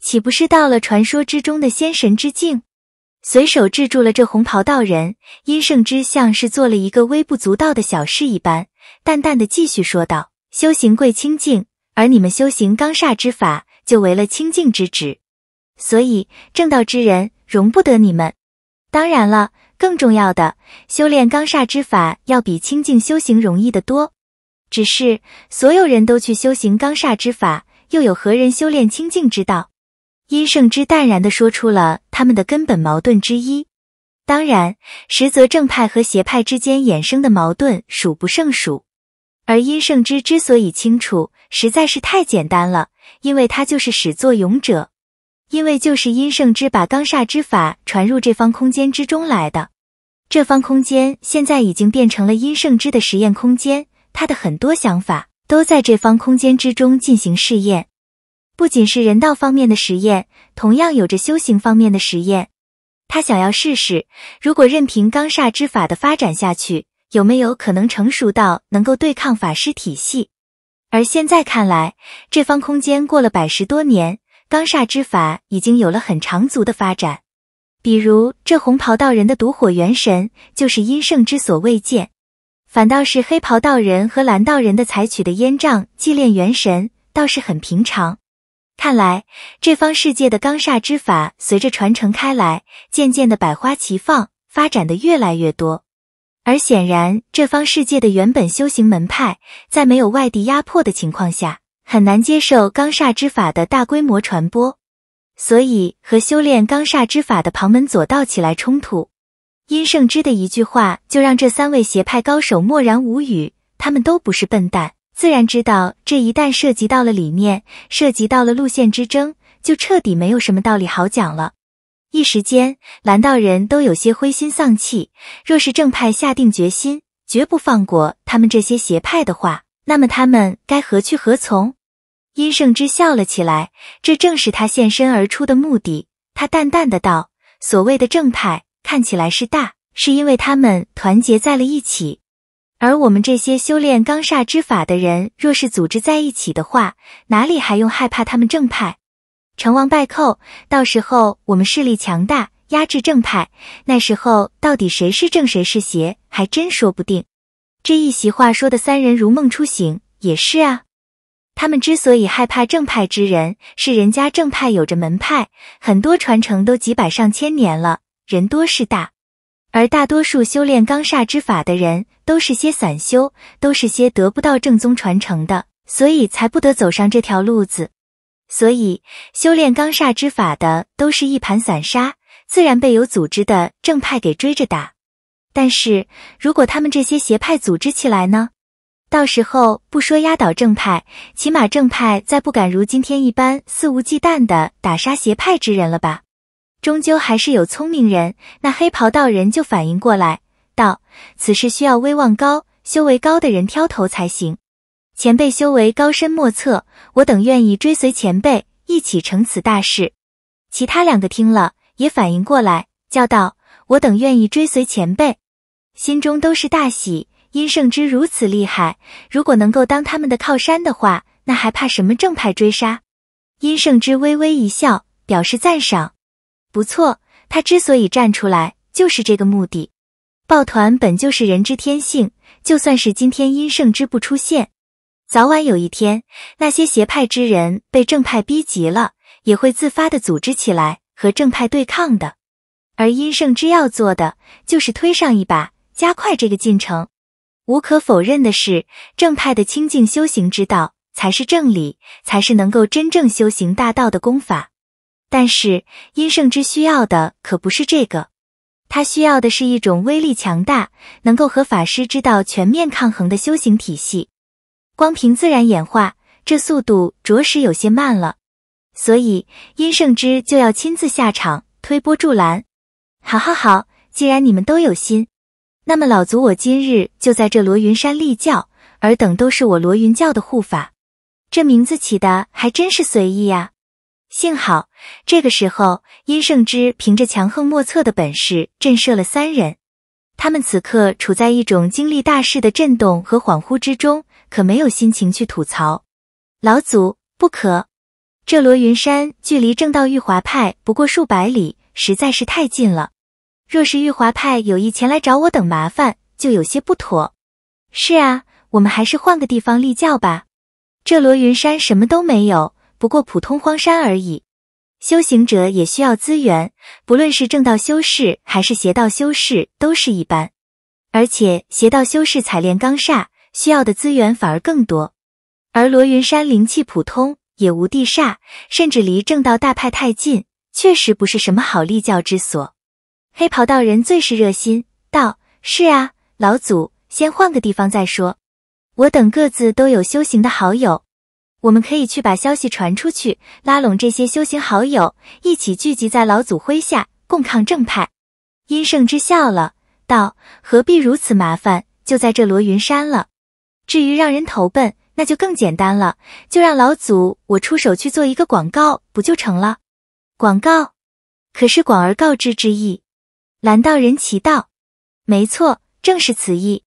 岂不是到了传说之中的仙神之境？随手制住了这红袍道人，殷胜之像是做了一个微不足道的小事一般，淡淡的继续说道：“修行贵清净，而你们修行刚煞之法，就违了清净之旨。所以正道之人容不得你们。当然了，更重要的，修炼刚煞之法要比清净修行容易得多。只是所有人都去修行刚煞之法，又有何人修炼清净之道？”殷胜之淡然地说出了他们的根本矛盾之一。当然，实则正派和邪派之间衍生的矛盾数不胜数。而殷胜之之所以清楚，实在是太简单了，因为他就是始作俑者。因为就是殷胜之把刚煞之法传入这方空间之中来的。这方空间现在已经变成了殷胜之的实验空间，他的很多想法都在这方空间之中进行试验。不仅是人道方面的实验，同样有着修行方面的实验。他想要试试，如果任凭罡煞之法的发展下去，有没有可能成熟到能够对抗法师体系？而现在看来，这方空间过了百十多年，罡煞之法已经有了很长足的发展。比如这红袍道人的毒火元神，就是阴盛之所未见；反倒是黑袍道人和蓝道人的采取的烟瘴祭炼元神，倒是很平常。看来，这方世界的罡煞之法随着传承开来，渐渐的百花齐放，发展的越来越多。而显然，这方世界的原本修行门派，在没有外地压迫的情况下，很难接受罡煞之法的大规模传播，所以和修炼罡煞之法的旁门左道起来冲突。殷圣之的一句话，就让这三位邪派高手默然无语。他们都不是笨蛋。自然知道，这一旦涉及到了理念，涉及到了路线之争，就彻底没有什么道理好讲了。一时间，蓝道人都有些灰心丧气。若是正派下定决心，绝不放过他们这些邪派的话，那么他们该何去何从？殷胜之笑了起来，这正是他现身而出的目的。他淡淡的道：“所谓的正派，看起来是大，是因为他们团结在了一起。”而我们这些修炼罡煞之法的人，若是组织在一起的话，哪里还用害怕他们正派？成王败寇，到时候我们势力强大，压制正派，那时候到底谁是正谁是邪，还真说不定。这一席话说的三人如梦初醒，也是啊。他们之所以害怕正派之人，是人家正派有着门派，很多传承都几百上千年了，人多势大。而大多数修炼罡煞之法的人。都是些散修，都是些得不到正宗传承的，所以才不得走上这条路子。所以修炼刚煞之法的都是一盘散沙，自然被有组织的正派给追着打。但是如果他们这些邪派组织起来呢？到时候不说压倒正派，起码正派再不敢如今天一般肆无忌惮的打杀邪派之人了吧？终究还是有聪明人，那黑袍道人就反应过来。道：“此事需要威望高、修为高的人挑头才行。前辈修为高深莫测，我等愿意追随前辈一起成此大事。”其他两个听了也反应过来，叫道：“我等愿意追随前辈。”心中都是大喜。殷胜之如此厉害，如果能够当他们的靠山的话，那还怕什么正派追杀？殷胜之微微一笑，表示赞赏：“不错，他之所以站出来，就是这个目的。”抱团本就是人之天性，就算是今天阴圣之不出现，早晚有一天那些邪派之人被正派逼急了，也会自发的组织起来和正派对抗的。而阴圣之要做的，就是推上一把，加快这个进程。无可否认的是，正派的清净修行之道才是正理，才是能够真正修行大道的功法。但是阴圣之需要的可不是这个。他需要的是一种威力强大、能够和法师之道全面抗衡的修行体系，光凭自然演化，这速度着实有些慢了。所以，殷胜之就要亲自下场推波助澜。好好好，既然你们都有心，那么老祖我今日就在这罗云山立教，尔等都是我罗云教的护法。这名字起的还真是随意呀。幸好这个时候，殷胜之凭着强横莫测的本事震慑了三人。他们此刻处在一种经历大事的震动和恍惚之中，可没有心情去吐槽。老祖不可，这罗云山距离正道玉华派不过数百里，实在是太近了。若是玉华派有意前来找我等麻烦，就有些不妥。是啊，我们还是换个地方立教吧。这罗云山什么都没有。不过普通荒山而已，修行者也需要资源，不论是正道修士还是邪道修士都是一般。而且邪道修士采炼罡煞，需要的资源反而更多。而罗云山灵气普通，也无地煞，甚至离正道大派太近，确实不是什么好立教之所。黑袍道人最是热心，道：“是啊，老祖，先换个地方再说。我等各自都有修行的好友。”我们可以去把消息传出去，拉拢这些修行好友，一起聚集在老祖麾下，共抗正派。殷胜之笑了，道：“何必如此麻烦？就在这罗云山了。至于让人投奔，那就更简单了，就让老祖我出手去做一个广告，不就成了？”广告，可是广而告之之意。蓝道人奇道：“没错，正是此意。”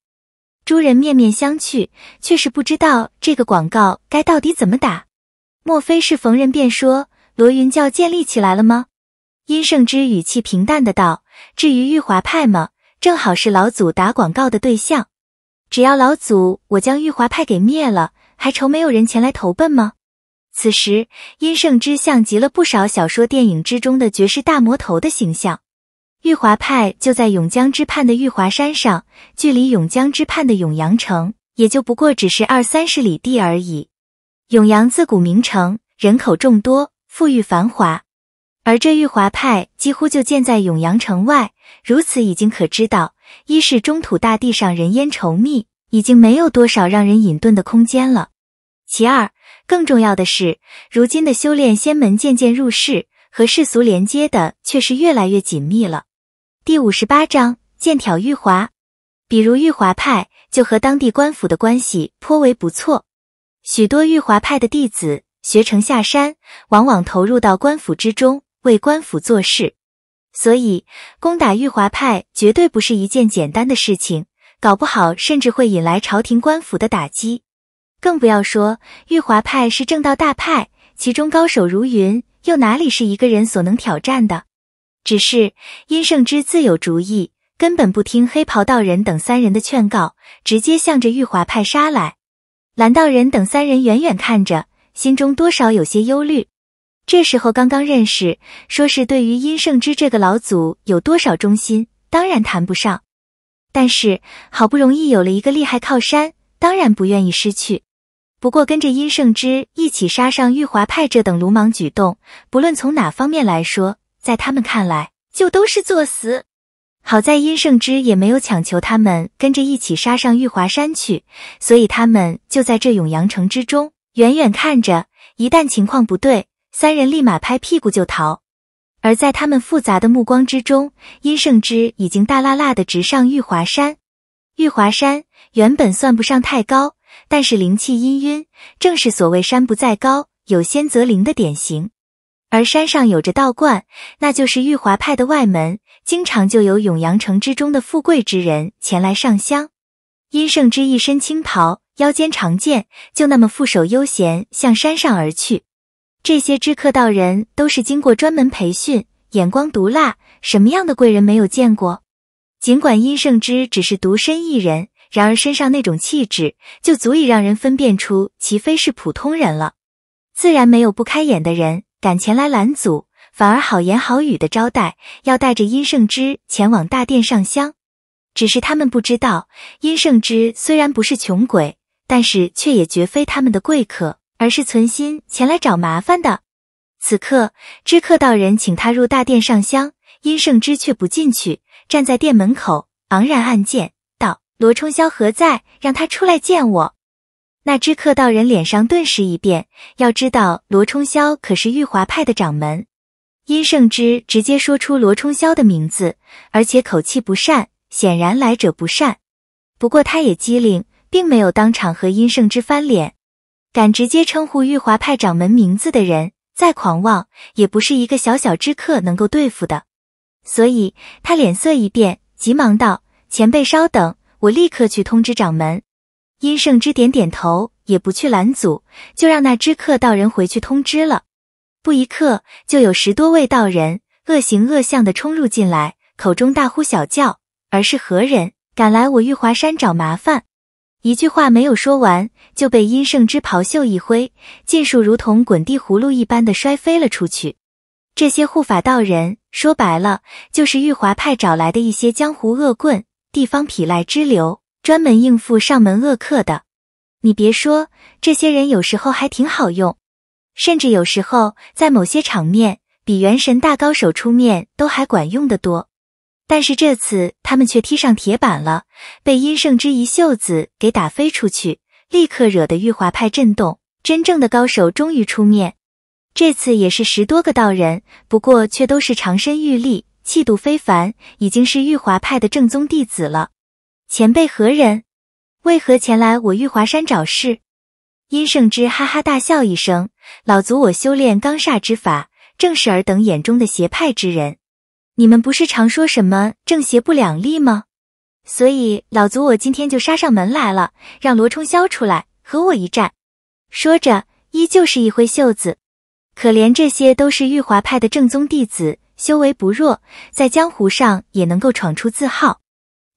诸人面面相觑，却是不知道这个广告该到底怎么打。莫非是逢人便说罗云教建立起来了吗？殷胜之语气平淡的道：“至于玉华派吗？正好是老祖打广告的对象。只要老祖我将玉华派给灭了，还愁没有人前来投奔吗？”此时，殷胜之像极了不少小说电影之中的绝世大魔头的形象。玉华派就在永江之畔的玉华山上，距离永江之畔的永阳城也就不过只是二三十里地而已。永阳自古名城，人口众多，富裕繁华。而这玉华派几乎就建在永阳城外，如此已经可知道：一是中土大地上人烟稠密，已经没有多少让人隐遁的空间了；其二，更重要的是，如今的修炼仙门渐渐入世，和世俗连接的却是越来越紧密了。第五十八章剑挑玉华，比如玉华派就和当地官府的关系颇为不错，许多玉华派的弟子学成下山，往往投入到官府之中为官府做事，所以攻打玉华派绝对不是一件简单的事情，搞不好甚至会引来朝廷官府的打击，更不要说玉华派是正道大派，其中高手如云，又哪里是一个人所能挑战的？只是殷胜之自有主意，根本不听黑袍道人等三人的劝告，直接向着玉华派杀来。蓝道人等三人远远看着，心中多少有些忧虑。这时候刚刚认识，说是对于殷胜之这个老祖有多少忠心，当然谈不上。但是好不容易有了一个厉害靠山，当然不愿意失去。不过跟着殷胜之一起杀上玉华派这等鲁莽举动，不论从哪方面来说，在他们看来，就都是作死。好在殷胜之也没有强求他们跟着一起杀上玉华山去，所以他们就在这永阳城之中远远看着。一旦情况不对，三人立马拍屁股就逃。而在他们复杂的目光之中，殷胜之已经大拉拉的直上玉华山。玉华山原本算不上太高，但是灵气氤氲，正是所谓“山不在高，有仙则灵”的典型。而山上有着道观，那就是玉华派的外门，经常就有永阳城之中的富贵之人前来上香。殷胜之一身青袍，腰间长剑，就那么负手悠闲向山上而去。这些知客道人都是经过专门培训，眼光毒辣，什么样的贵人没有见过？尽管殷胜之只是独身一人，然而身上那种气质，就足以让人分辨出其非是普通人了。自然没有不开眼的人。敢前来拦阻，反而好言好语的招待，要带着殷胜之前往大殿上香。只是他们不知道，殷胜之虽然不是穷鬼，但是却也绝非他们的贵客，而是存心前来找麻烦的。此刻，知客道人请他入大殿上香，殷胜之却不进去，站在殿门口昂然按剑道：“罗冲霄何在？让他出来见我。”那知客道人脸上顿时一变，要知道罗冲霄可是玉华派的掌门，殷胜之直接说出罗冲霄的名字，而且口气不善，显然来者不善。不过他也机灵，并没有当场和殷胜之翻脸。敢直接称呼玉华派掌门名字的人，再狂妄也不是一个小小知客能够对付的，所以他脸色一变，急忙道：“前辈稍等，我立刻去通知掌门。”殷圣之点点头，也不去拦阻，就让那知客道人回去通知了。不一刻，就有十多位道人恶形恶相的冲入进来，口中大呼小叫：“而是何人敢来我玉华山找麻烦？”一句话没有说完，就被殷圣之袍袖一挥，尽数如同滚地葫芦一般的摔飞了出去。这些护法道人，说白了，就是玉华派找来的一些江湖恶棍、地方痞赖之流。专门应付上门恶客的，你别说，这些人有时候还挺好用，甚至有时候在某些场面比元神大高手出面都还管用的多。但是这次他们却踢上铁板了，被阴圣之一袖子给打飞出去，立刻惹得玉华派震动。真正的高手终于出面，这次也是十多个道人，不过却都是长身玉立，气度非凡，已经是玉华派的正宗弟子了。前辈何人？为何前来我玉华山找事？殷胜之哈哈大笑一声：“老祖，我修炼刚煞之法，正是尔等眼中的邪派之人。你们不是常说什么正邪不两立吗？所以老祖我今天就杀上门来了，让罗冲霄出来和我一战。”说着，依旧是一挥袖子。可怜，这些都是玉华派的正宗弟子，修为不弱，在江湖上也能够闯出字号。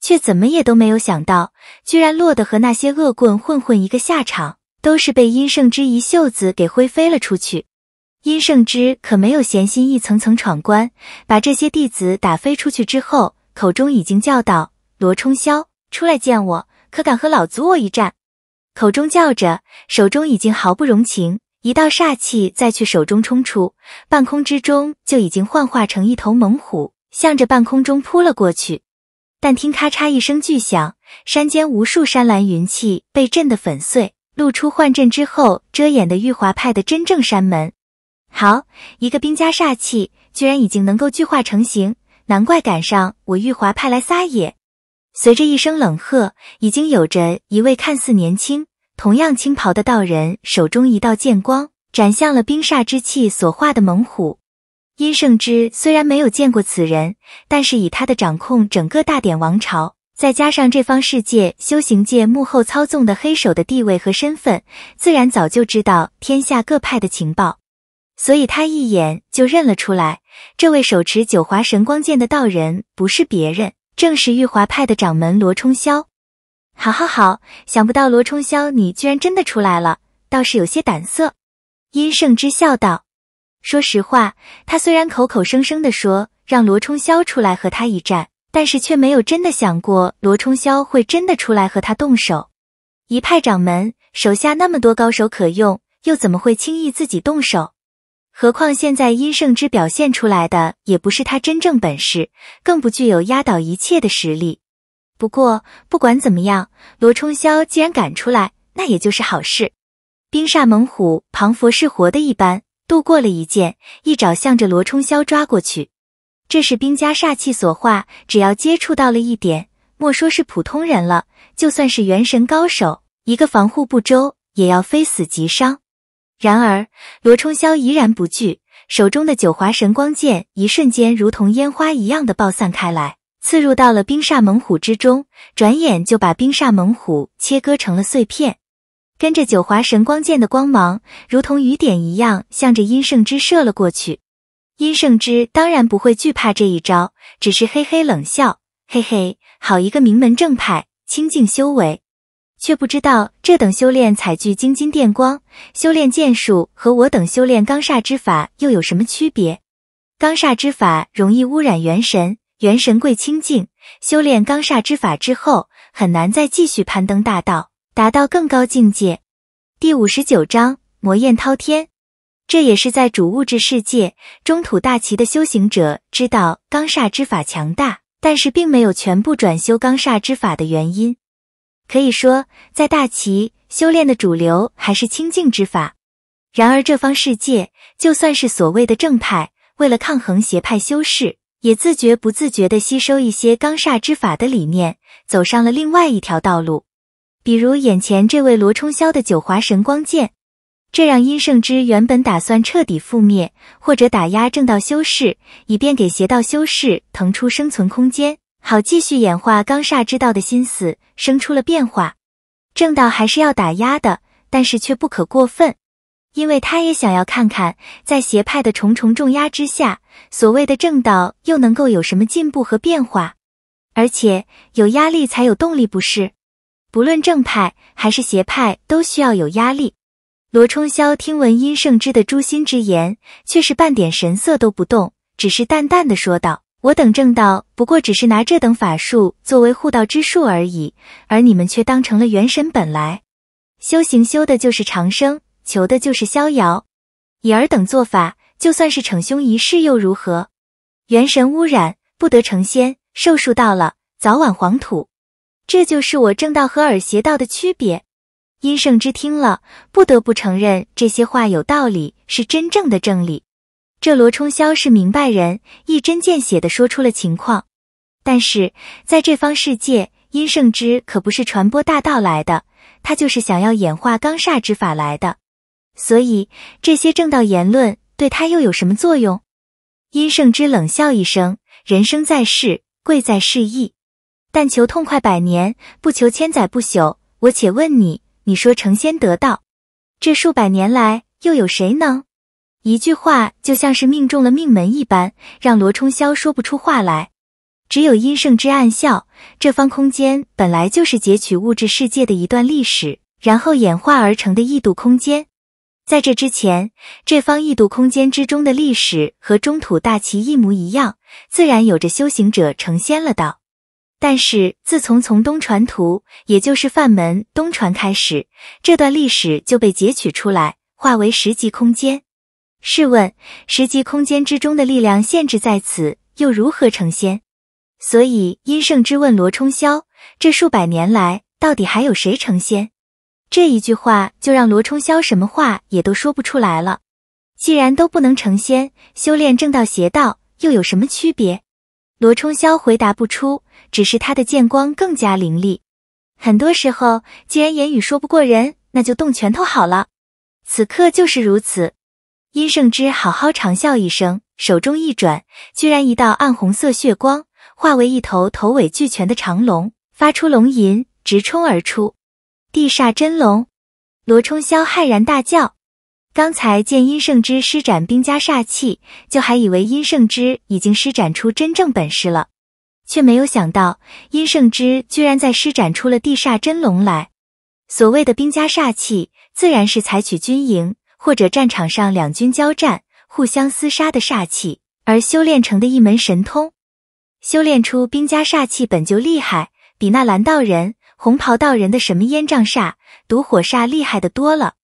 却怎么也都没有想到，居然落得和那些恶棍混混一个下场，都是被殷胜之一袖子给挥飞了出去。殷胜之可没有闲心一层层闯关，把这些弟子打飞出去之后，口中已经叫道：“罗冲霄，出来见我，可敢和老祖我一战？”口中叫着，手中已经毫不容情，一道煞气再去手中冲出，半空之中就已经幻化成一头猛虎，向着半空中扑了过去。但听咔嚓一声巨响，山间无数山岚云气被震得粉碎，露出幻阵之后遮掩的玉华派的真正山门。好一个兵家煞气，居然已经能够具化成形，难怪赶上我玉华派来撒野。随着一声冷喝，已经有着一位看似年轻、同样青袍的道人，手中一道剑光斩向了冰煞之气所化的猛虎。殷胜之虽然没有见过此人，但是以他的掌控整个大典王朝，再加上这方世界修行界幕后操纵的黑手的地位和身份，自然早就知道天下各派的情报，所以他一眼就认了出来。这位手持九华神光剑的道人，不是别人，正是玉华派的掌门罗冲霄。好，好，好，想不到罗冲霄，你居然真的出来了，倒是有些胆色。殷胜之笑道。说实话，他虽然口口声声的说让罗冲霄出来和他一战，但是却没有真的想过罗冲霄会真的出来和他动手。一派掌门手下那么多高手可用，又怎么会轻易自己动手？何况现在阴胜之表现出来的也不是他真正本事，更不具有压倒一切的实力。不过不管怎么样，罗冲霄既然敢出来，那也就是好事。冰煞猛虎庞佛是活的一般。度过了一剑，一爪向着罗冲霄抓过去。这是兵家煞气所化，只要接触到了一点，莫说是普通人了，就算是元神高手，一个防护不周，也要非死即伤。然而罗冲霄依然不惧，手中的九华神光剑一瞬间如同烟花一样的爆散开来，刺入到了冰煞猛虎之中，转眼就把冰煞猛虎切割成了碎片。跟着九华神光剑的光芒，如同雨点一样，向着阴圣之射了过去。阴圣之当然不会惧怕这一招，只是嘿嘿冷笑：“嘿嘿，好一个名门正派，清净修为，却不知道这等修炼采聚晶金电光，修炼剑术和我等修炼刚煞之法又有什么区别？刚煞之法容易污染元神，元神贵清净，修炼刚煞之法之后，很难再继续攀登大道。”达到更高境界。第五十九章：魔焰滔天。这也是在主物质世界中土大齐的修行者知道刚煞之法强大，但是并没有全部转修刚煞之法的原因。可以说，在大齐修炼的主流还是清净之法。然而，这方世界就算是所谓的正派，为了抗衡邪派修士，也自觉不自觉的吸收一些刚煞之法的理念，走上了另外一条道路。比如眼前这位罗冲霄的九华神光剑，这让殷胜之原本打算彻底覆灭或者打压正道修士，以便给邪道修士腾出生存空间，好继续演化刚煞之道的心思生出了变化。正道还是要打压的，但是却不可过分，因为他也想要看看，在邪派的重重重压之下，所谓的正道又能够有什么进步和变化。而且有压力才有动力，不是？不论正派还是邪派，都需要有压力。罗冲霄听闻殷胜之的诛心之言，却是半点神色都不动，只是淡淡的说道：“我等正道不过只是拿这等法术作为护道之术而已，而你们却当成了元神本来。修行修的就是长生，求的就是逍遥。以尔等做法，就算是逞凶一世又如何？元神污染，不得成仙。寿数到了，早晚黄土。”这就是我正道和尔邪道的区别。殷胜之听了，不得不承认这些话有道理，是真正的正理。这罗冲霄是明白人，一针见血的说出了情况。但是在这方世界，殷胜之可不是传播大道来的，他就是想要演化刚煞之法来的。所以这些正道言论对他又有什么作用？殷胜之冷笑一声：人生在世，贵在适意。但求痛快百年，不求千载不朽。我且问你，你说成仙得道，这数百年来又有谁能？一句话就像是命中了命门一般，让罗冲霄说不出话来。只有阴圣之暗笑，这方空间本来就是截取物质世界的一段历史，然后演化而成的异度空间。在这之前，这方异度空间之中的历史和中土大旗一模一样，自然有着修行者成仙了道。但是自从从东传图，也就是范门东传开始，这段历史就被截取出来，化为十级空间。试问，十级空间之中的力量限制在此，又如何成仙？所以阴圣之问罗冲霄，这数百年来到底还有谁成仙？这一句话就让罗冲霄什么话也都说不出来了。既然都不能成仙，修炼正道邪道又有什么区别？罗冲霄回答不出。只是他的剑光更加凌厉。很多时候，既然言语说不过人，那就动拳头好了。此刻就是如此。殷胜之好好长啸一声，手中一转，居然一道暗红色血光化为一头头尾俱全的长龙，发出龙吟，直冲而出。地煞真龙，罗冲霄骇然大叫。刚才见殷胜之施展兵家煞气，就还以为殷胜之已经施展出真正本事了。却没有想到，殷胜之居然在施展出了地煞真龙来。所谓的兵家煞气，自然是采取军营或者战场上两军交战、互相厮杀的煞气而修炼成的一门神通。修炼出兵家煞气本就厉害，比那蓝道人、红袍道人的什么烟瘴煞、毒火煞厉害的多了，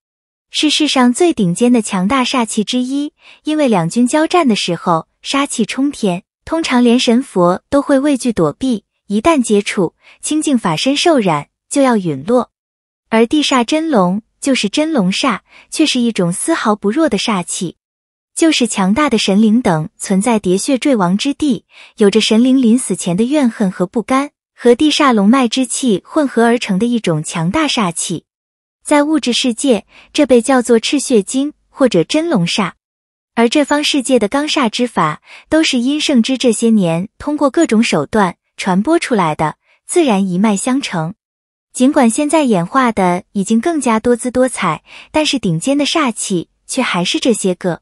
是世上最顶尖的强大煞气之一。因为两军交战的时候，杀气冲天。通常连神佛都会畏惧躲避，一旦接触清净法身受染，就要陨落。而地煞真龙就是真龙煞，却是一种丝毫不弱的煞气，就是强大的神灵等存在喋血坠亡之地，有着神灵临死前的怨恨和不甘，和地煞龙脉之气混合而成的一种强大煞气，在物质世界这被叫做赤血精或者真龙煞。而这方世界的罡煞之法，都是阴圣之这些年通过各种手段传播出来的，自然一脉相承。尽管现在演化的已经更加多姿多彩，但是顶尖的煞气却还是这些个。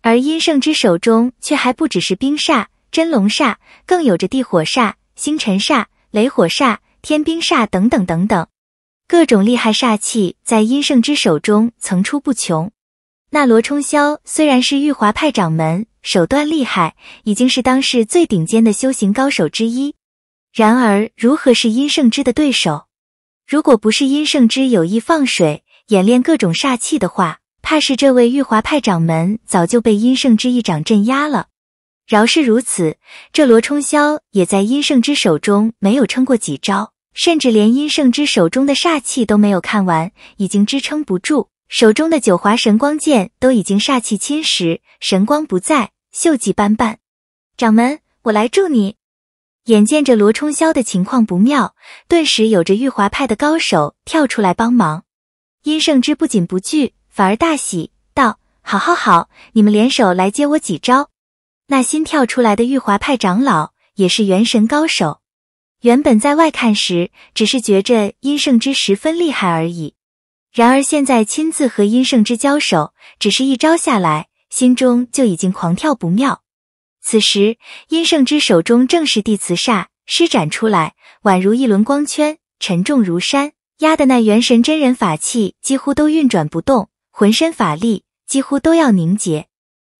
而阴圣之手中却还不只是冰煞、真龙煞，更有着地火煞、星辰煞、雷火煞、天冰煞等等等等，各种厉害煞气在阴圣之手中层出不穷。那罗冲霄虽然是玉华派掌门，手段厉害，已经是当世最顶尖的修行高手之一。然而，如何是阴胜之的对手？如果不是阴胜之有意放水，演练各种煞气的话，怕是这位玉华派掌门早就被阴胜之一掌镇压了。饶是如此，这罗冲霄也在阴胜之手中没有撑过几招，甚至连阴胜之手中的煞气都没有看完，已经支撑不住。手中的九华神光剑都已经煞气侵蚀，神光不在，锈迹斑斑。掌门，我来助你。眼见着罗冲霄的情况不妙，顿时有着玉华派的高手跳出来帮忙。殷胜之不仅不惧，反而大喜道：“好，好，好！你们联手来接我几招。”那新跳出来的玉华派长老也是元神高手，原本在外看时，只是觉着殷胜之十分厉害而已。然而现在亲自和阴胜之交手，只是一招下来，心中就已经狂跳不妙。此时阴胜之手中正是地磁煞施展出来，宛如一轮光圈，沉重如山，压得那元神真人法器几乎都运转不动，浑身法力几乎都要凝结。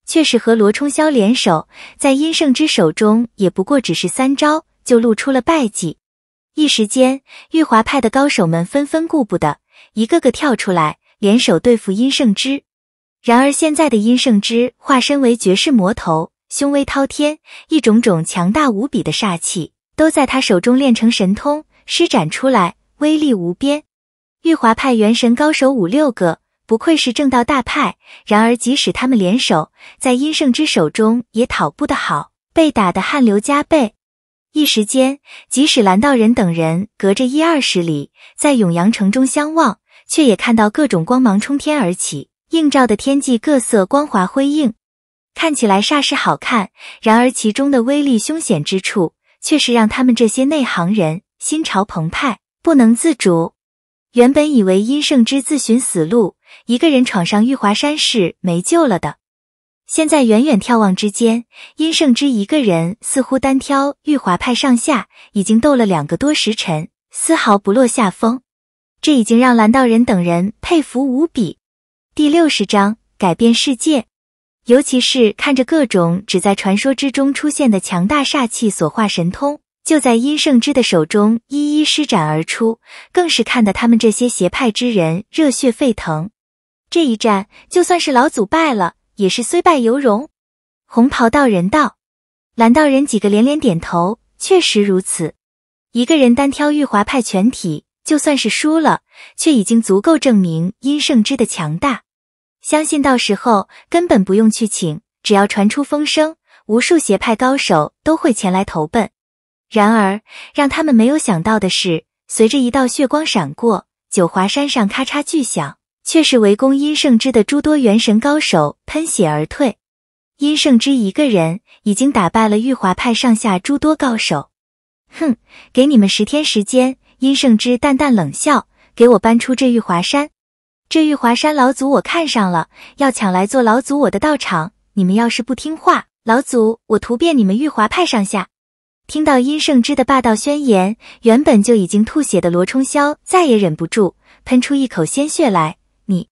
却是和罗冲霄联手，在阴胜之手中也不过只是三招，就露出了败绩。一时间，玉华派的高手们纷纷顾不得。一个个跳出来联手对付殷胜之，然而现在的殷胜之化身为绝世魔头，凶威滔天，一种种强大无比的煞气都在他手中练成神通，施展出来威力无边。玉华派元神高手五六个，不愧是正道大派。然而即使他们联手，在殷胜之手中也讨不得好，被打得汗流浃背。一时间，即使蓝道人等人隔着一二十里，在永阳城中相望。却也看到各种光芒冲天而起，映照的天际各色光华辉映，看起来煞是好看。然而其中的威力凶险之处，却是让他们这些内行人心潮澎湃，不能自主。原本以为殷胜之自寻死路，一个人闯上玉华山是没救了的，现在远远眺望之间，殷胜之一个人似乎单挑玉华派上下，已经斗了两个多时辰，丝毫不落下风。这已经让蓝道人等人佩服无比。第六十章改变世界，尤其是看着各种只在传说之中出现的强大煞气所化神通，就在殷圣之的手中一一施展而出，更是看得他们这些邪派之人热血沸腾。这一战，就算是老祖败了，也是虽败犹荣。红袍道人道，蓝道人几个连连点头，确实如此。一个人单挑玉华派全体。就算是输了，却已经足够证明殷圣之的强大。相信到时候根本不用去请，只要传出风声，无数邪派高手都会前来投奔。然而让他们没有想到的是，随着一道血光闪过，九华山上咔嚓巨响，却是围攻殷圣之的诸多元神高手喷血而退。殷圣之一个人已经打败了玉华派上下诸多高手。哼，给你们十天时间。殷胜之淡淡冷笑：“给我搬出这玉华山，这玉华山老祖我看上了，要抢来做老祖我的道场。你们要是不听话，老祖我屠遍你们玉华派上下！”听到殷胜之的霸道宣言，原本就已经吐血的罗冲霄再也忍不住，喷出一口鲜血来。你，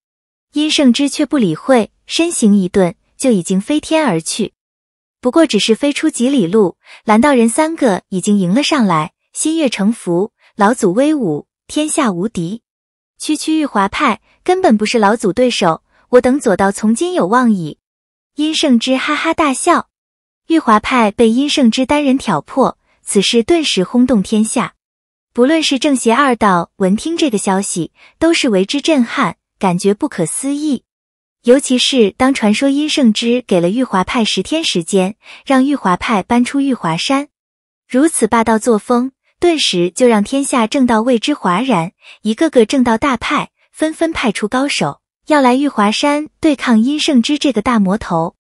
殷胜之却不理会，身形一顿，就已经飞天而去。不过只是飞出几里路，蓝道人三个已经迎了上来，心悦诚服。老祖威武，天下无敌。区区玉华派根本不是老祖对手，我等左道从今有望矣。殷胜之哈哈大笑。玉华派被殷胜之单人挑破，此事顿时轰动天下。不论是正邪二道，闻听这个消息都是为之震撼，感觉不可思议。尤其是当传说殷胜之给了玉华派十天时间，让玉华派搬出玉华山，如此霸道作风。顿时就让天下正道为之哗然，一个个正道大派纷纷派出高手要来玉华山对抗阴胜之这个大魔头。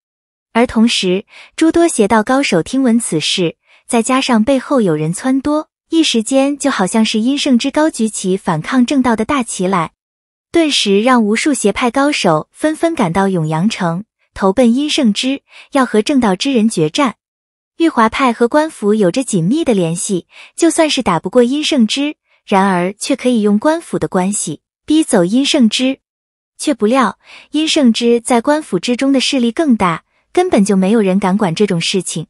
而同时，诸多邪道高手听闻此事，再加上背后有人撺掇，一时间就好像是阴胜之高举起反抗正道的大旗来，顿时让无数邪派高手纷纷赶到永阳城投奔阴胜之，要和正道之人决战。玉华派和官府有着紧密的联系，就算是打不过殷胜之，然而却可以用官府的关系逼走殷胜之。却不料殷胜之在官府之中的势力更大，根本就没有人敢管这种事情。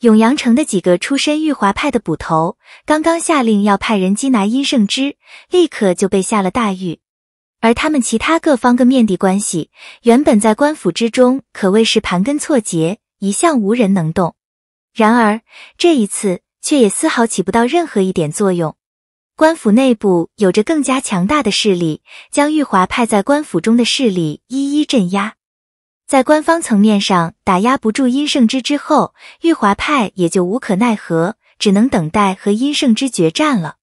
永阳城的几个出身玉华派的捕头，刚刚下令要派人缉拿殷胜之，立刻就被下了大狱。而他们其他各方各面的关系，原本在官府之中可谓是盘根错节，一向无人能动。然而，这一次却也丝毫起不到任何一点作用。官府内部有着更加强大的势力，将玉华派在官府中的势力一一镇压。在官方层面上打压不住殷胜之之后，玉华派也就无可奈何，只能等待和殷胜之决战了。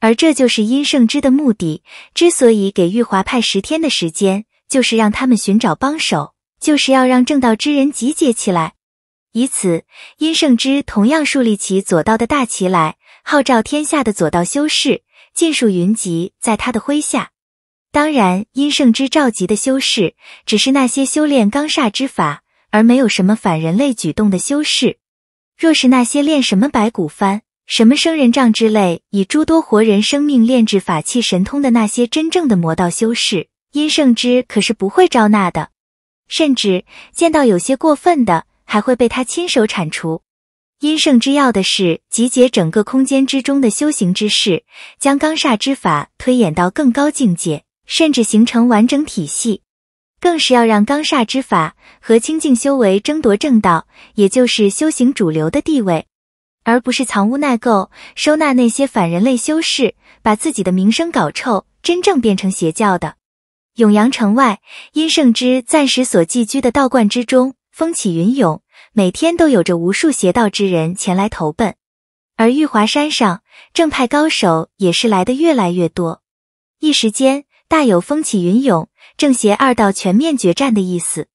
而这就是殷胜之的目的。之所以给玉华派十天的时间，就是让他们寻找帮手，就是要让正道之人集结起来。以此，阴胜之同样树立起左道的大旗来，号召天下的左道修士尽数云集在他的麾下。当然，阴胜之召集的修士，只是那些修炼刚煞之法而没有什么反人类举动的修士。若是那些练什么白骨幡、什么生人杖之类，以诸多活人生命炼制法器神通的那些真正的魔道修士，阴胜之可是不会招纳的。甚至见到有些过分的。还会被他亲手铲除。阴圣之要的是集结整个空间之中的修行之士，将刚煞之法推演到更高境界，甚至形成完整体系。更是要让刚煞之法和清净修为争夺正道，也就是修行主流的地位，而不是藏污纳垢，收纳那些反人类修士，把自己的名声搞臭，真正变成邪教的。永阳城外，阴圣之暂时所寄居的道观之中。风起云涌，每天都有着无数邪道之人前来投奔，而玉华山上正派高手也是来的越来越多，一时间大有风起云涌，正邪二道全面决战的意思。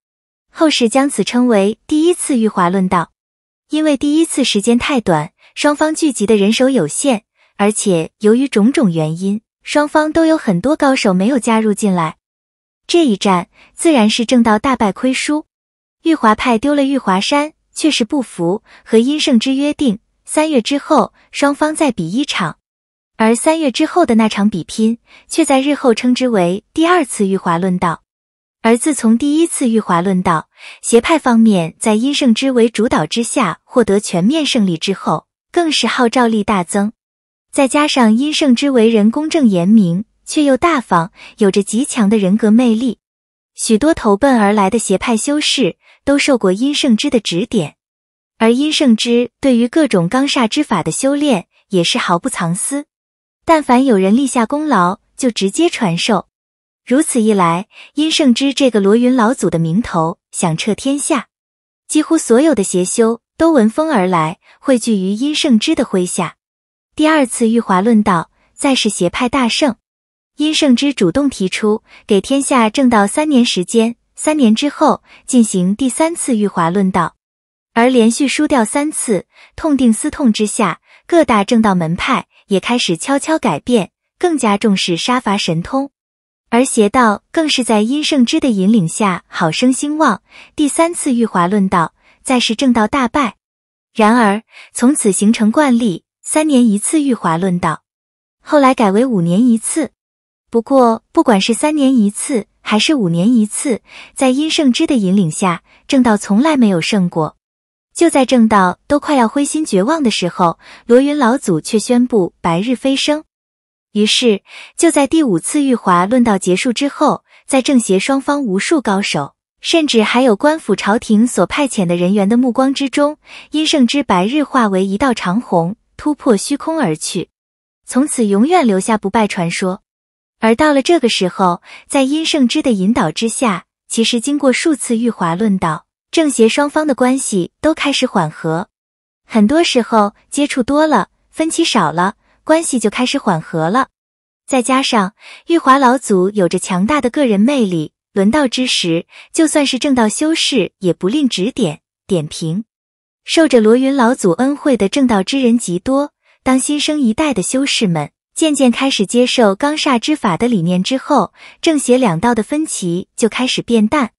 后世将此称为第一次玉华论道，因为第一次时间太短，双方聚集的人手有限，而且由于种种原因，双方都有很多高手没有加入进来。这一战自然是正道大败亏输。玉华派丢了玉华山，确实不服。和阴胜之约定，三月之后，双方再比一场。而三月之后的那场比拼，却在日后称之为第二次玉华论道。而自从第一次玉华论道，邪派方面在阴胜之为主导之下获得全面胜利之后，更是号召力大增。再加上阴胜之为人公正严明，却又大方，有着极强的人格魅力。许多投奔而来的邪派修士都受过阴圣之的指点，而阴圣之对于各种罡煞之法的修炼也是毫不藏私。但凡有人立下功劳，就直接传授。如此一来，阴圣之这个罗云老祖的名头响彻天下，几乎所有的邪修都闻风而来，汇聚于阴圣之的麾下。第二次玉华论道，再是邪派大胜。殷胜之主动提出给天下正道三年时间，三年之后进行第三次玉华论道。而连续输掉三次，痛定思痛之下，各大正道门派也开始悄悄改变，更加重视杀伐神通。而邪道更是在殷胜之的引领下，好生兴旺。第三次玉华论道，再是正道大败。然而从此形成惯例，三年一次玉华论道，后来改为五年一次。不过，不管是三年一次还是五年一次，在殷圣之的引领下，正道从来没有胜过。就在正道都快要灰心绝望的时候，罗云老祖却宣布白日飞升。于是，就在第五次玉华论道结束之后，在正邪双方无数高手，甚至还有官府朝廷所派遣的人员的目光之中，殷圣之白日化为一道长虹，突破虚空而去，从此永远留下不败传说。而到了这个时候，在殷圣之的引导之下，其实经过数次玉华论道，正邪双方的关系都开始缓和。很多时候接触多了，分歧少了，关系就开始缓和了。再加上玉华老祖有着强大的个人魅力，轮到之时，就算是正道修士也不吝指点点评。受着罗云老祖恩惠的正道之人极多，当新生一代的修士们。渐渐开始接受刚煞之法的理念之后，正邪两道的分歧就开始变淡。